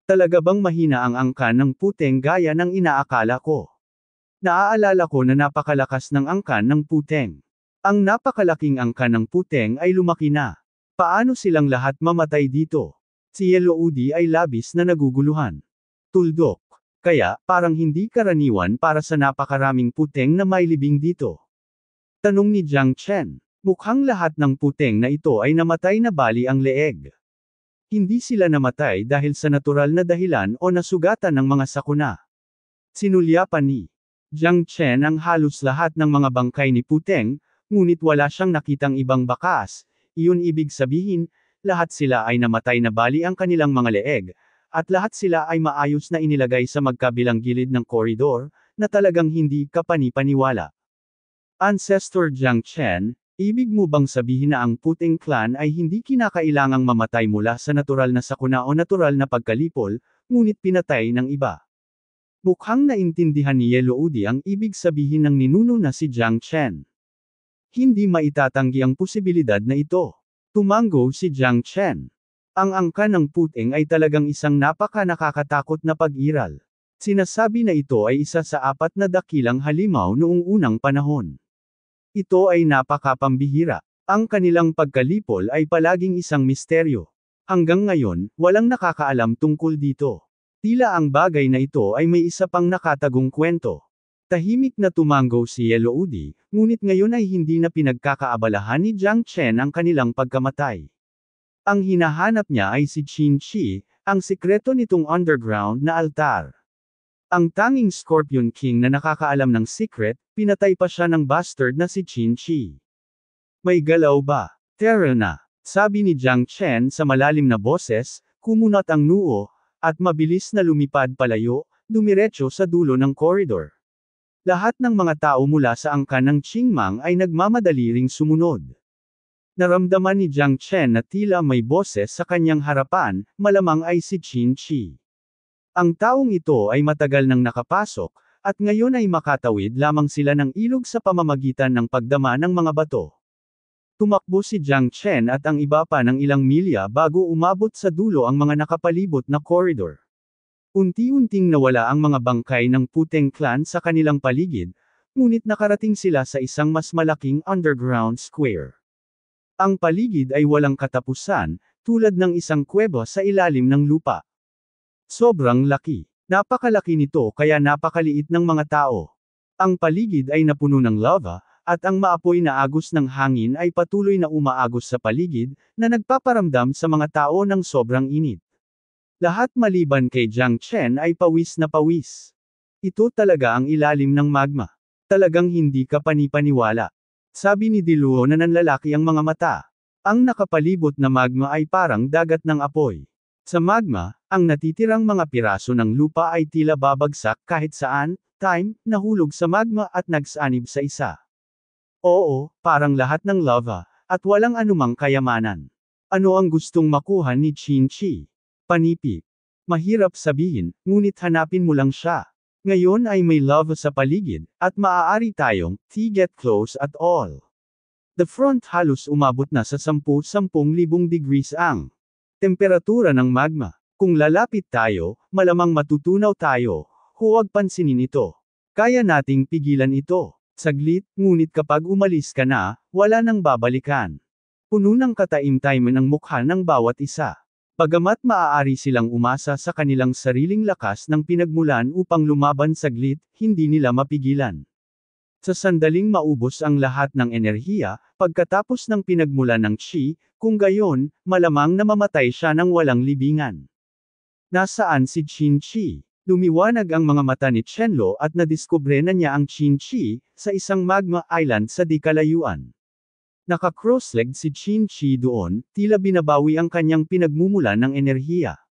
Talaga bang mahina ang angka ng puteng gaya ng inaakala ko? Naaalala ko na napakalakas ng angkan ng puteng. Ang napakalaking angka ng puteng ay lumaki na. Paano silang lahat mamatay dito? Si Yellow Udi ay labis na naguguluhan. Tuldok. Kaya, parang hindi karaniwan para sa napakaraming puteng na may libing dito. Tanong ni Jiang Chen. Mukhang lahat ng puteng na ito ay namatay na bali ang leeg. Hindi sila namatay dahil sa natural na dahilan o nasugatan ng mga sakuna. Sinulya pa ni Jiang Chen ang halos lahat ng mga bangkay ni Puteng, ngunit wala siyang nakitang ibang bakas, iyon ibig sabihin, lahat sila ay namatay na bali ang kanilang mga leeg, at lahat sila ay maayos na inilagay sa magkabilang gilid ng koridor, na talagang hindi kapanipaniwala. Ancestor Jiang Chen, Ibig mo bang sabihin na ang puting clan ay hindi kinakailangang mamatay mula sa natural na sakuna o natural na pagkalipol, ngunit pinatay ng iba? Mukhang naintindihan ni Yeloudi ang ibig sabihin ng ninuno na si Jiang Chen. Hindi maitatanggi ang posibilidad na ito. Tumango si Jiang Chen. Ang angka ng puting ay talagang isang napaka nakakatakot na pag-iral. Sinasabi na ito ay isa sa apat na dakilang halimaw noong unang panahon. Ito ay napakapambihira. Ang kanilang pagkalipol ay palaging isang misteryo. Hanggang ngayon, walang nakakaalam tungkol dito. Tila ang bagay na ito ay may isa pang nakatagong kwento. Tahimik na tumango si Yellow Udi, ngunit ngayon ay hindi na pinagkakaabalahan ni Jiang Chen ang kanilang pagkamatay. Ang hinahanap niya ay si Qin Shi, ang sikreto nitong underground na altar. Ang tanging Scorpion King na nakakaalam ng secret, pinatay pa siya ng bastard na si Qin Shi. May galaw ba? Tara na. Sabi ni Jiang Chen sa malalim na boses, kumunot ang nuo, at mabilis na lumipad palayo, dumiretso sa dulo ng koridor. Lahat ng mga tao mula sa angkan ng Qingmang ay nagmamadali ring sumunod. Naramdaman ni Jiang Chen na tila may boses sa kanyang harapan, malamang ay si Qin Shi. Ang taong ito ay matagal nang nakapasok, at ngayon ay makatawid lamang sila ng ilog sa pamamagitan ng pagdama ng mga bato. Tumakbo si Jiang Chen at ang iba pa ng ilang milya bago umabot sa dulo ang mga nakapalibot na koridor. Unti-unting nawala ang mga bangkay ng Puteng clan sa kanilang paligid, ngunit nakarating sila sa isang mas malaking underground square. Ang paligid ay walang katapusan, tulad ng isang kuweba sa ilalim ng lupa. Sobrang laki. Napakalaki nito kaya napakaliit ng mga tao. Ang paligid ay napuno ng lava, at ang maapoy na agos ng hangin ay patuloy na umaagos sa paligid, na nagpaparamdam sa mga tao ng sobrang init. Lahat maliban kay Jiang Chen ay pawis na pawis. Ito talaga ang ilalim ng magma. Talagang hindi ka panipaniwala. Sabi ni Diluo na nanlalaki ang mga mata. Ang nakapalibot na magma ay parang dagat ng apoy. Sa magma, ang natitirang mga piraso ng lupa ay tila babagsak kahit saan, time, nahulog sa magma at nagsanib sa isa. Oo, parang lahat ng lava, at walang anumang kayamanan. Ano ang gustong makuha ni Chin Chi? Panipi. Mahirap sabihin, ngunit hanapin mo lang siya. Ngayon ay may lava sa paligid, at maaari tayong, to get close at all. The front halos umabot na sa 10-10,000 degrees ang. Temperatura ng magma. Kung lalapit tayo, malamang matutunaw tayo, huwag pansinin ito. Kaya nating pigilan ito. Saglit, ngunit kapag umalis ka na, wala nang babalikan. Puno ng kataimtayman ang mukha ng bawat isa. Pagamat maaari silang umasa sa kanilang sariling lakas ng pinagmulan upang lumaban saglit, hindi nila mapigilan. Sa sandaling maubos ang lahat ng enerhiya, pagkatapos ng pinagmulan ng chi, kung gayon, malamang na mamatay siya ng walang libingan. Nasaan si Qin Chi? Lumiwanag ang mga mata ni Chenlo at nadiskubre na niya ang Qin Chi sa isang magma island sa dikalayuan. Naka-cross-legged si Qin Chi doon, tila binabawi ang kanyang pinagmumulan ng enerhiya.